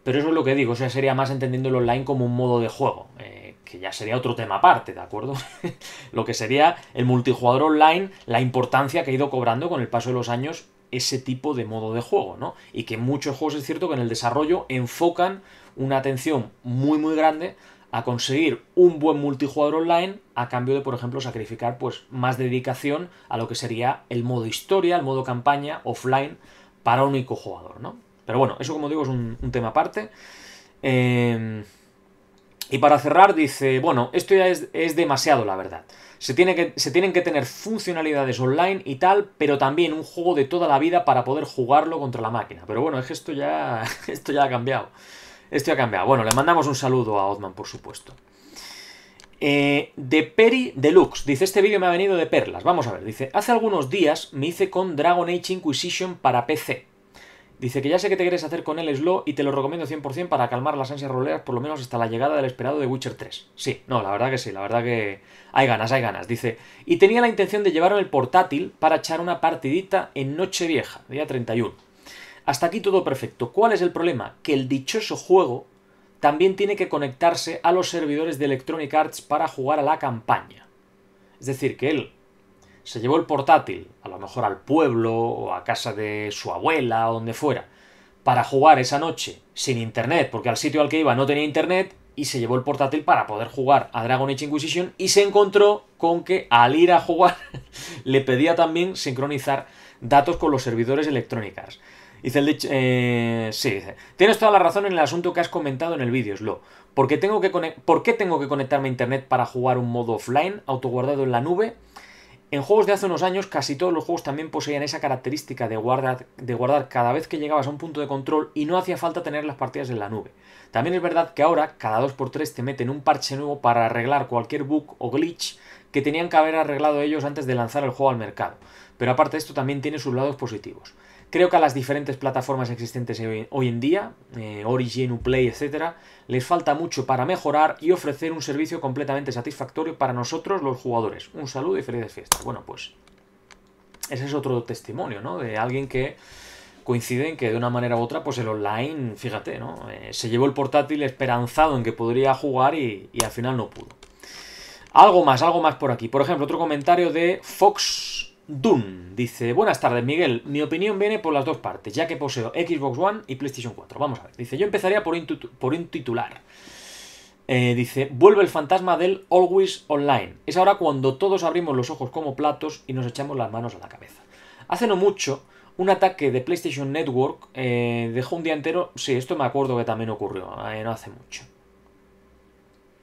Pero eso es lo que digo, o sea, sería más entendiendo el online como un modo de juego, eh, que ya sería otro tema aparte, ¿de acuerdo? *laughs* lo que sería el multijugador online, la importancia que ha ido cobrando con el paso de los años ese tipo de modo de juego, ¿no? Y que muchos juegos es cierto que en el desarrollo enfocan una atención muy muy grande a conseguir un buen multijugador online a cambio de, por ejemplo, sacrificar pues más dedicación a lo que sería el modo historia, el modo campaña offline para un único jugador, ¿no? Pero bueno, eso como digo es un, tema aparte. Em, y para cerrar dice, bueno, esto ya es, demasiado la verdad. Se, tiene que, se, tienen que tener funcionalidades online y tal, pero también un juego de toda la vida para poder jugarlo contra la máquina. Pero bueno, es que esto ya, *laughs* esto ya ha cambiado. Esto ya ha cambiado. Bueno, le mandamos un saludo a Othman, por supuesto. Eh, de Peri Deluxe. Dice, este vídeo me ha venido de perlas. Vamos a ver. Dice, hace algunos días me hice con Dragon Age Inquisition para PC. Dice que ya sé que te quieres hacer con el slow y te lo recomiendo 100% para calmar las ansias roleras, por lo menos hasta la llegada del esperado de Witcher 3. Sí, no, la verdad que sí, la verdad que hay ganas, hay ganas. Dice, y tenía la intención de llevarme el portátil para echar una partidita en Nochevieja, día 31. Hasta aquí todo perfecto. ¿Cuál es el problema? Que el dichoso juego también tiene que conectarse a los servidores de Electronic Arts para jugar a la campaña. Es decir, que él se llevó el portátil, a lo mejor al pueblo o a casa de su abuela o donde fuera, para jugar esa noche sin internet, porque al sitio al que iba no tenía internet, y se llevó el portátil para poder jugar a Dragon Age Inquisition y se encontró con que al ir a jugar *laughs* le pedía también sincronizar datos con los servidores electrónicas. Dice el eh, sí, tienes toda la razón en el asunto que has comentado en el vídeo, es lo tengo que ¿Por qué tengo que conectarme a internet para jugar un modo offline autoguardado en la nube? En juegos de hace unos años casi todos los juegos también poseían esa característica de guardar, de guardar cada vez que llegabas a un punto de control y no hacía falta tener las partidas en la nube. También es verdad que ahora cada 2x3 te meten un parche nuevo para arreglar cualquier bug o glitch que tenían que haber arreglado ellos antes de lanzar el juego al mercado. Pero aparte de esto también tiene sus lados positivos. Creo que a las diferentes plataformas existentes hoy en día, eh, Origin, Uplay, etc., les falta mucho para mejorar y ofrecer un servicio completamente satisfactorio para nosotros los jugadores. Un saludo y felices fiestas. Bueno, pues ese es otro testimonio, ¿no? De alguien que coincide en que de una manera u otra, pues el online, fíjate, ¿no? Eh, se llevó el portátil esperanzado en que podría jugar y al final no pudo. Algo más, algo más por aquí. Por ejemplo, otro comentario de Fox Doom dice, buenas tardes Miguel, mi opinión viene por las dos partes, ya que poseo Xbox One y PlayStation 4. Vamos a ver, dice, yo empezaría por, por un titular. Eh, dice, vuelve el fantasma del Always Online. Es ahora cuando todos abrimos los ojos como platos y nos echamos las manos a la cabeza. Hace no mucho, un ataque de PlayStation Network eh, dejó un día entero, sí, esto me acuerdo que también ocurrió, eh, no hace mucho.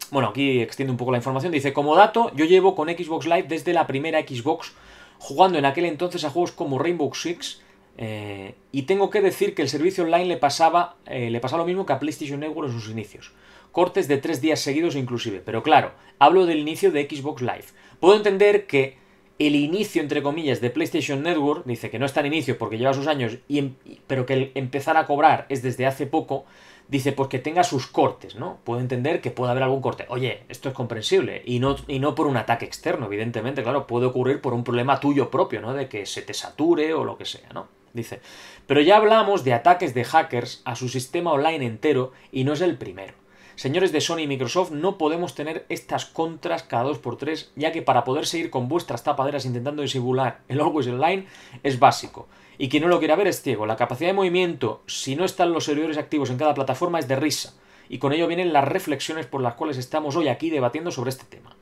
Bueno, aquí extiende un poco la información, dice, como dato, yo llevo con Xbox Live desde la primera Xbox jugando en aquel entonces a juegos como Rainbow Six. Eh, y tengo que decir que el servicio online le pasaba, eh, le pasaba lo mismo que a PlayStation Network en sus inicios. Cortes de tres días seguidos inclusive. Pero claro, hablo del inicio de Xbox Live. Puedo entender que el inicio, entre comillas, de PlayStation Network, dice que no está en inicio porque lleva sus años, y, em, pero que el empezar a cobrar es desde hace poco, dice, pues que tenga sus cortes, ¿no? Puedo entender que pueda haber algún corte. Oye, esto es comprensible. Y no, y no por un ataque externo, evidentemente, claro, puede ocurrir por un problema tuyo propio, ¿no? De que se te sature o lo que sea, ¿no? Dice, pero ya hablamos de ataques de hackers a su sistema online entero y no es el primero. Señores de Sony y Microsoft, no podemos tener estas contras cada dos por tres, ya que para poder seguir con vuestras tapaderas intentando disimular el Always Online es básico. Y quien no lo quiera ver es ciego. La capacidad de movimiento, si no están los servidores activos en cada plataforma, es de risa. Y con ello vienen las reflexiones por las cuales estamos hoy aquí debatiendo sobre este tema.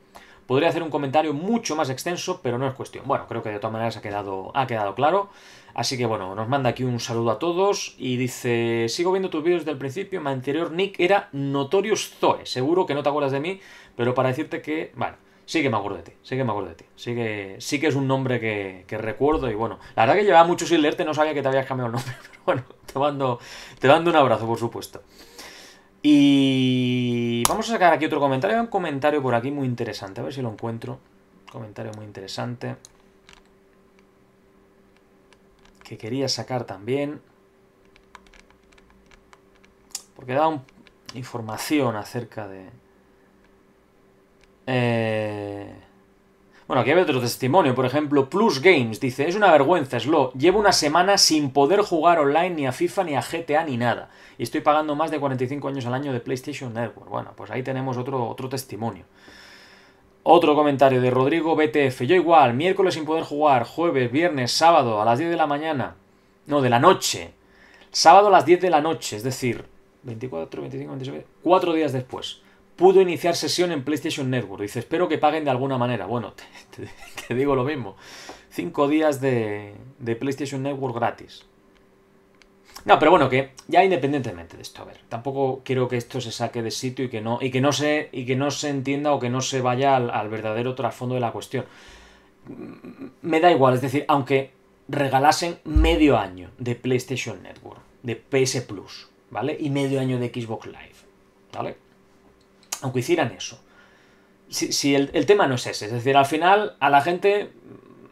Podría hacer un comentario mucho más extenso, pero no es cuestión. Bueno, creo que de todas maneras ha quedado, ha quedado claro. Así que bueno, nos manda aquí un saludo a todos y dice, sigo viendo tus vídeos desde el principio, mi anterior nick era Notorious Zoe, seguro que no te acuerdas de mí, pero para decirte que, bueno, sí que me acuerdo de ti, sí que me acuerdo de ti, sí que, sí que es un nombre que, recuerdo y bueno, la verdad que llevaba mucho sin leerte, no sabía que te habías cambiado el nombre, *laughs* pero bueno, te mando, te mando un abrazo por supuesto. Y vamos a sacar aquí otro comentario. un comentario por aquí muy interesante. A ver si lo encuentro. Comentario muy interesante. Que quería sacar también. Porque da información acerca de... Eh... Bueno, aquí hay otro testimonio, por ejemplo, Plus Games dice, es una vergüenza, es lo, llevo una semana sin poder jugar online ni a FIFA ni a GTA ni nada, y estoy pagando más de 45 años al año de PlayStation Network. Bueno, pues ahí tenemos otro, otro testimonio. Otro comentario de Rodrigo BTF, yo igual, miércoles sin poder jugar, jueves, viernes, sábado a las 10 de la mañana, no, de la noche, sábado a las 10 de la noche, es decir, 24, 25, 26, 4 días después pudo iniciar sesión en PlayStation Network. Dice, espero que paguen de alguna manera. Bueno, *laughs* te, digo lo mismo. Cinco días de, PlayStation Network gratis. No, pero bueno, que ya independientemente de esto, a ver, tampoco quiero que esto se saque de sitio y que no, y que no se, y que no se entienda o que no se vaya al, al verdadero trasfondo de la cuestión. Mm, me da igual, es decir, aunque regalasen medio año de PlayStation Network, de PS Plus, ¿vale? Y medio año de Xbox Live, ¿vale? aunque hicieran eso. Si, el, tema no es ese, es decir, al final a la gente,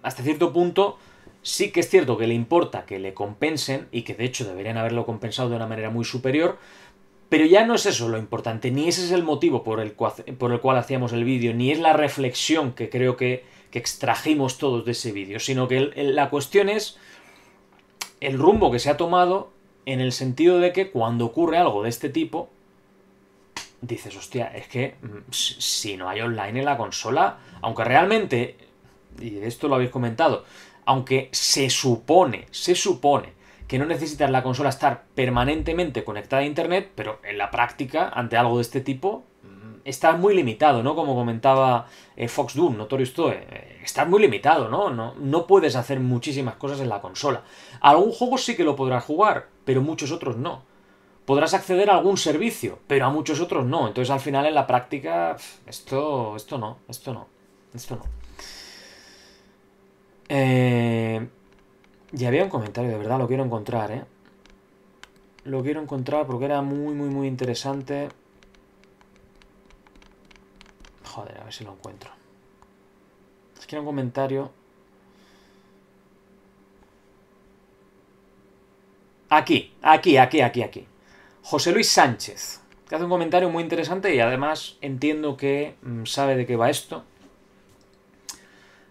hasta cierto punto, sí que es cierto que le importa que le compensen, y que de hecho deberían haberlo compensado de una manera muy superior, pero ya no es eso lo importante, ni ese es el motivo por el cual, hacíamos el vídeo, ni es la reflexión que creo que, extrajimos todos de ese vídeo, sino que la cuestión es el rumbo que se ha tomado en el sentido de que cuando ocurre algo de este tipo, dices, hostia, es que mm, si no hay online en la consola, aunque realmente, y esto lo habéis comentado, aunque se supone, se supone que no necesitas la consola estar permanentemente conectada a Internet, pero en la práctica, ante algo de este tipo, estás muy limitado, ¿no? Como comentaba eh, Fox Doom, Notorious Toe, eh, está estás muy limitado, ¿no? ¿no? No puedes hacer muchísimas cosas en la consola. Algún juego sí que lo podrás jugar, pero muchos otros no podrás acceder a algún servicio, pero a muchos otros no. Entonces al final en la práctica, esto, esto no, esto no, esto no. Eh, y había un comentario, de verdad, lo quiero encontrar, ¿eh? Lo quiero encontrar porque era muy, muy, muy interesante. Joder, a ver si lo encuentro. Es que era un comentario... Aquí, aquí, aquí, aquí, aquí. José Luis Sánchez, que hace un comentario muy interesante y además entiendo que mm, sabe de qué va esto.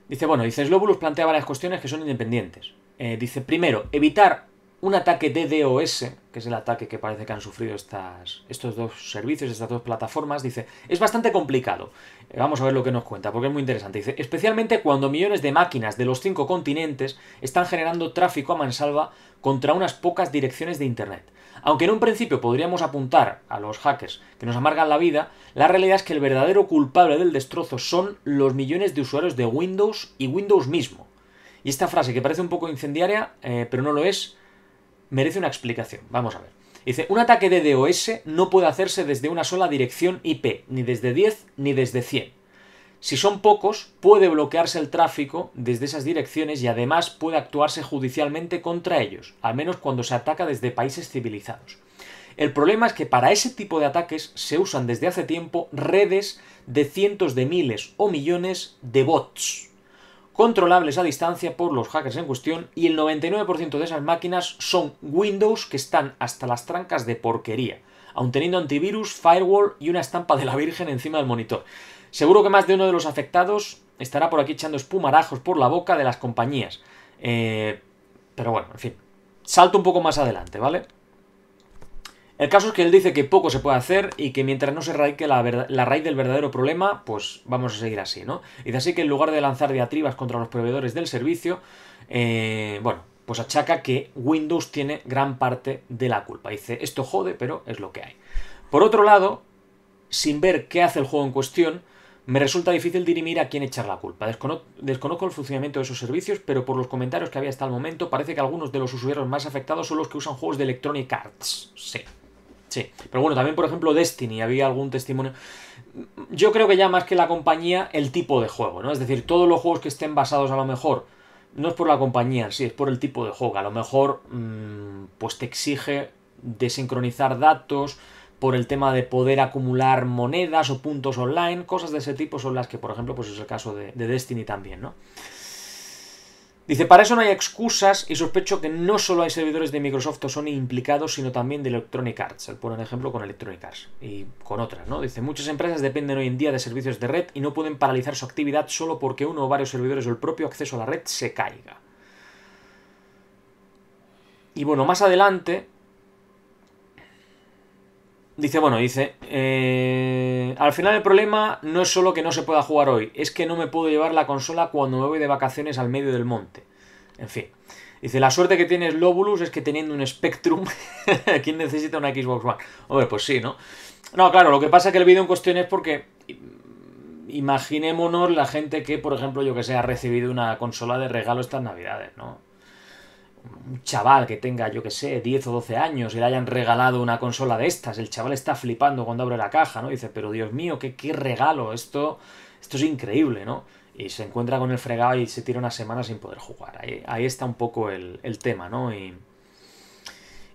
Dice, bueno, dice, Slobulus plantea varias cuestiones que son independientes. Eh, dice, primero, evitar un ataque de DOS, que es el ataque que parece que han sufrido estas, estos dos servicios, estas dos plataformas, dice, es bastante complicado. Eh, vamos a ver lo que nos cuenta, porque es muy interesante. Dice, especialmente cuando millones de máquinas de los cinco continentes están generando tráfico a mansalva contra unas pocas direcciones de Internet. Aunque en un principio podríamos apuntar a los hackers que nos amargan la vida, la realidad es que el verdadero culpable del destrozo son los millones de usuarios de Windows y Windows mismo. Y esta frase, que parece un poco incendiaria, eh, pero no lo es, merece una explicación. Vamos a ver. Dice, un ataque de DOS no puede hacerse desde una sola dirección IP, ni desde 10 ni desde 100. Si son pocos, puede bloquearse el tráfico desde esas direcciones y además puede actuarse judicialmente contra ellos, al menos cuando se ataca desde países civilizados. El problema es que para ese tipo de ataques se usan desde hace tiempo redes de cientos de miles o millones de bots, controlables a distancia por los hackers en cuestión, y el 99% de esas máquinas son Windows que están hasta las trancas de porquería, aun teniendo antivirus, firewall y una estampa de la Virgen encima del monitor. Seguro que más de uno de los afectados estará por aquí echando espumarajos por la boca de las compañías. Eh, pero bueno, en fin. Salto un poco más adelante, ¿vale? El caso es que él dice que poco se puede hacer y que mientras no se radique la, raíz del verdadero problema, pues vamos a seguir así, ¿no? Dice así que en lugar de lanzar diatribas contra los proveedores del servicio, eh, bueno, pues achaca que Windows tiene gran parte de la culpa. Dice, esto jode, pero es lo que hay. Por otro lado, sin ver qué hace el juego en cuestión, me resulta difícil dirimir a quién echar la culpa. desconozco el funcionamiento de esos servicios, pero por los comentarios que había hasta el momento, parece que algunos de los usuarios más afectados son los que usan juegos de Electronic Arts. Sí. Sí. Pero bueno, también, por ejemplo, Destiny, había algún testimonio. Yo creo que ya más que la compañía, el tipo de juego, ¿no? Es decir, todos los juegos que estén basados a lo mejor. No es por la compañía, sí, es por el tipo de juego. A lo mejor, mm, pues te exige desincronizar datos, por el tema de poder acumular monedas o puntos online, cosas de ese tipo son las que, por ejemplo, pues es el caso de, Destiny también, ¿no? Dice, para eso no hay excusas y sospecho que no solo hay servidores de Microsoft o Sony implicados, sino también de Electronic Arts. Él pone un ejemplo con Electronic Arts y con otras, ¿no? Dice, muchas empresas dependen hoy en día de servicios de red y no pueden paralizar su actividad solo porque uno o varios servidores o el propio acceso a la red se caiga. Y bueno, más adelante Dice, bueno, dice, eh, al final el problema no es solo que no se pueda jugar hoy, es que no me puedo llevar la consola cuando me voy de vacaciones al medio del monte. En fin. Dice, la suerte que tienes Lobulus es que teniendo un Spectrum, *laughs* ¿quién necesita una Xbox One? Hombre, pues sí, ¿no? No, claro, lo que pasa es que el vídeo en cuestión es porque imaginémonos la gente que, por ejemplo, yo que sé, ha recibido una consola de regalo estas navidades, ¿no? un chaval que tenga, yo que sé, 10 o 12 años y le hayan regalado una consola de estas. El chaval está flipando cuando abre la caja, ¿no? dice, pero Dios mío, qué, qué regalo, esto, esto es increíble, ¿no? Y se encuentra con el fregado y se tira una semana sin poder jugar. Ahí, está un poco el, el tema, ¿no? Y,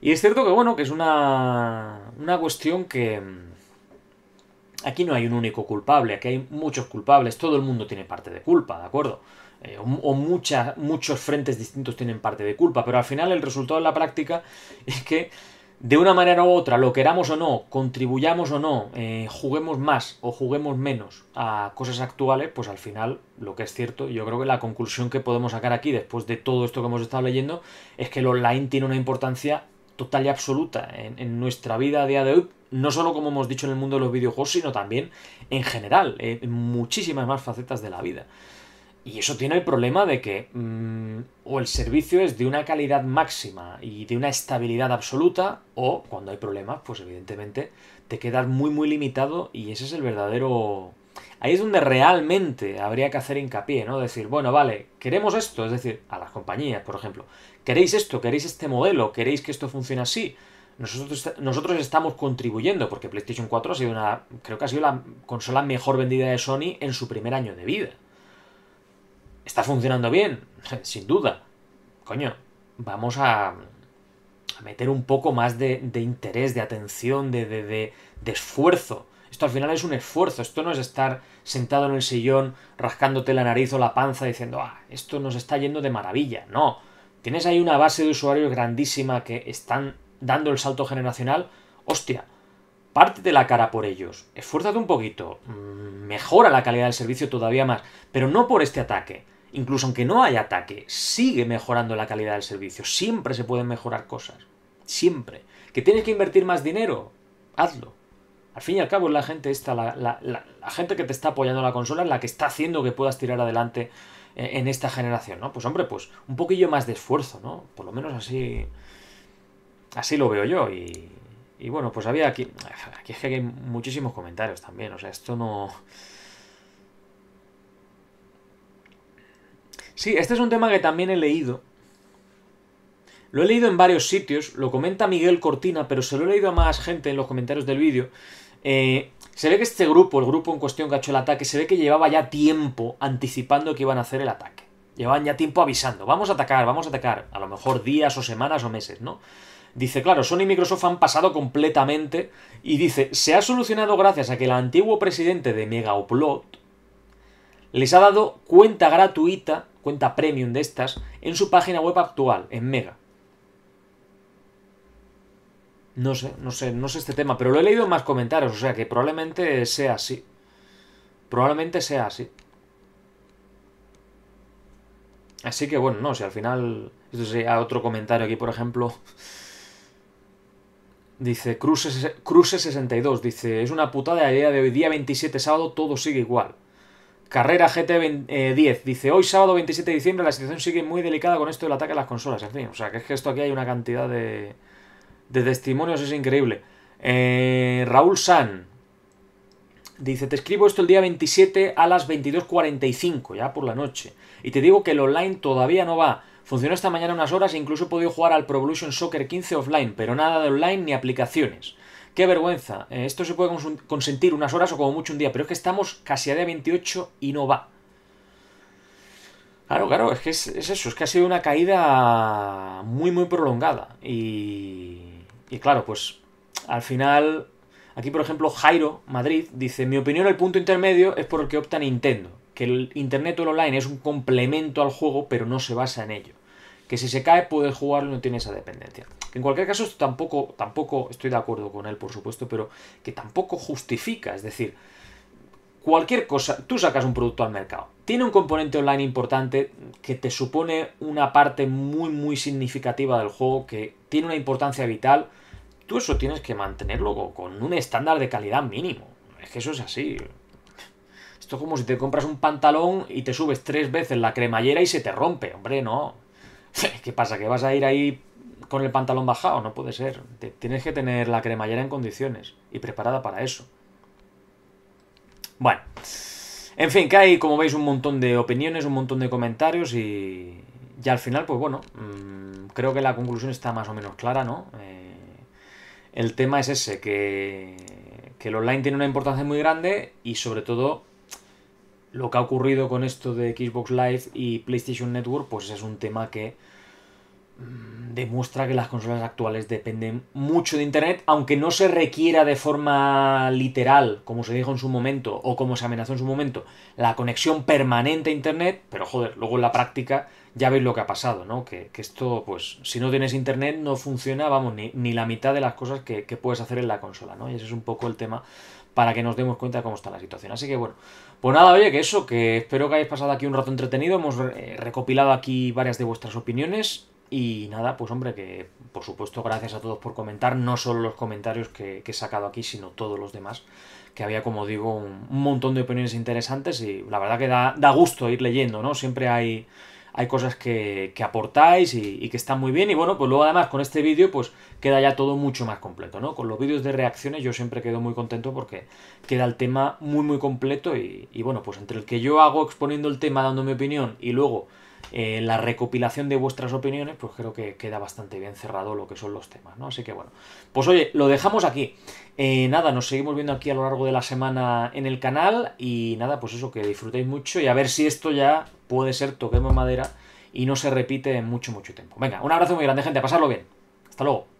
y, es cierto que, bueno, que es una, una cuestión que... Mm, aquí no hay un único culpable, aquí hay muchos culpables, todo el mundo tiene parte de culpa, ¿de acuerdo? Eh, o, muchos frentes distintos tienen parte de culpa, pero al final el resultado en la práctica *laughs* es que de una manera u otra, lo queramos o no, contribuyamos o no, eh, juguemos más o juguemos menos a cosas actuales, pues al final lo que es cierto, yo creo que la conclusión que podemos sacar aquí después de todo esto que hemos estado leyendo es que el online tiene una importancia total y absoluta en, en nuestra vida a día de hoy, no solo como hemos dicho en el mundo de los videojuegos, sino también en general, en muchísimas más facetas de la vida. Y eso tiene el problema de que mm, o el servicio es de una calidad máxima y de una estabilidad absoluta, o cuando hay problemas, pues evidentemente te quedas muy muy limitado y ese es el verdadero... Ahí es donde realmente habría que hacer hincapié, ¿no? Decir, bueno, vale, queremos esto, es decir, a las compañías, por ejemplo, queréis esto, queréis este modelo, queréis que esto funcione así. Nosotros, nosotros estamos contribuyendo, porque PlayStation 4 ha sido una, creo que ha sido la consola mejor vendida de Sony en su primer año de vida está funcionando bien, *laughs* sin duda. Coño, vamos a, meter un poco más de, interés, de atención, de, esfuerzo. Esto al final es un esfuerzo, esto no es estar sentado en el sillón rascándote la nariz o la panza diciendo, ah, esto nos está yendo de maravilla. No, tienes ahí una base de usuarios grandísima que están dando el salto generacional. Hostia, de la cara por ellos, esfuérzate un poquito, mm, mejora la calidad del servicio todavía más, pero no por este ataque incluso aunque no haya ataque, sigue mejorando la calidad del servicio. Siempre se pueden mejorar cosas. Siempre. ¿Que tienes que invertir más dinero? Hazlo. Al fin y al cabo, la gente esta, la, gente que te está apoyando la consola es la que está haciendo que puedas tirar adelante eh, en, esta generación, ¿no? Pues hombre, pues un poquillo más de esfuerzo, ¿no? Por lo menos así. Así lo veo yo. Y, y bueno, pues había aquí. Aquí que hay muchísimos comentarios también. O sea, esto no. Sí, este es un tema que también he leído. Lo he leído en varios sitios, lo comenta Miguel Cortina, pero se lo he leído a más gente en los comentarios del vídeo. Eh, se ve que este grupo, el grupo en cuestión que ha hecho el ataque, se ve que llevaba ya tiempo anticipando que iban a hacer el ataque. Llevaban ya tiempo avisando, vamos a atacar, vamos a atacar, a lo mejor días o semanas o meses, ¿no? Dice, claro, Sony y Microsoft han pasado completamente y dice, se ha solucionado gracias a que el antiguo presidente de Mega Upload les ha dado cuenta gratuita cuenta premium de estas, en su página web actual, en Mega. No sé, no sé, no sé este tema, pero lo he leído en más comentarios, o sea que probablemente sea así. Probablemente sea así. Así que bueno, no, si al final. Esto sería otro comentario aquí, por ejemplo. Dice Cruce62, dice, es una putada idea día de hoy, día 27 sábado, todo sigue igual. Carrera GT10 eh, dice, hoy sábado 27 de diciembre la situación sigue muy delicada con esto del ataque a las consolas. En fin, o sea, que es que esto aquí hay una cantidad de, de testimonios, es increíble. Eh, Raúl San dice, te escribo esto el día 27 a las 22.45, ya por la noche. Y te digo que el online todavía no va. Funcionó esta mañana unas horas e incluso he podido jugar al Pro Evolution Soccer 15 offline, pero nada de online ni aplicaciones. Qué vergüenza. Eh, esto se puede consentir unas horas o como mucho un día, pero es que estamos casi a día 28 y no va. Claro, claro, es que es, eso, es que ha sido una caída muy, muy prolongada. Y, y claro, pues al final, aquí por ejemplo Jairo Madrid dice, mi opinión el punto intermedio es por el que opta Nintendo, que el Internet o el online es un complemento al juego, pero no se basa en ello que si se cae puedes jugarlo y no tiene esa dependencia. En cualquier caso, tampoco, tampoco estoy de acuerdo con él, por supuesto, pero que tampoco justifica, es decir, cualquier cosa, tú sacas un producto al mercado, tiene un componente online importante que te supone una parte muy, muy significativa del juego, que tiene una importancia vital, tú eso tienes que mantenerlo con un estándar de calidad mínimo. Es que eso es así. Esto es como si te compras un pantalón y te subes tres veces la cremallera y se te rompe. Hombre, no. *laughs* ¿Qué pasa? ¿Que vas a ir ahí con el pantalón bajado? No puede ser. tienes que tener la cremallera en condiciones y preparada para eso. Bueno. En fin, que hay, como veis, un montón de opiniones, un montón de comentarios y, Ya al final, pues bueno, mm, creo que la conclusión está más o menos clara, ¿no? Eh, el tema es ese, que, que el online tiene una importancia muy grande y sobre todo lo que ha ocurrido con esto de Xbox Live y PlayStation Network, pues es un tema que mm, demuestra que las consolas actuales dependen mucho de Internet, aunque no se requiera de forma literal, como se dijo en su momento, o como se amenazó en su momento, la conexión permanente a Internet, pero joder, luego en la práctica ya veis lo que ha pasado, ¿no? Que, que esto, pues, si no tienes Internet no funciona, vamos, ni, la mitad de las cosas que, que puedes hacer en la consola, ¿no? Y ese es un poco el tema para que nos demos cuenta de cómo está la situación. Así que bueno, pues nada, oye, que eso, que espero que hayáis pasado aquí un rato entretenido. Hemos eh, recopilado aquí varias de vuestras opiniones. Y nada, pues hombre, que por supuesto gracias a todos por comentar, no solo los comentarios que, he sacado aquí, sino todos los demás, que había, como digo, un, un montón de opiniones interesantes y la verdad que da, da gusto ir leyendo, ¿no? Siempre hay, hay cosas que, aportáis y, que están muy bien. Y bueno, pues luego además con este vídeo pues queda ya todo mucho más completo, ¿no? Con los vídeos de reacciones yo siempre quedo muy contento porque queda el tema muy muy completo y, y bueno, pues entre el que yo hago exponiendo el tema, dando mi opinión y luego eh, la recopilación de vuestras opiniones, pues creo que queda bastante bien cerrado lo que son los temas, ¿no? Así que bueno, pues oye, lo dejamos aquí. Eh, nada, nos seguimos viendo aquí a lo largo de la semana en el canal y nada, pues eso, que disfrutéis mucho y a ver si esto ya puede ser toquemos madera y no se repite en mucho, mucho tiempo. Venga, un abrazo muy grande, gente, a pasarlo bien. Hasta luego.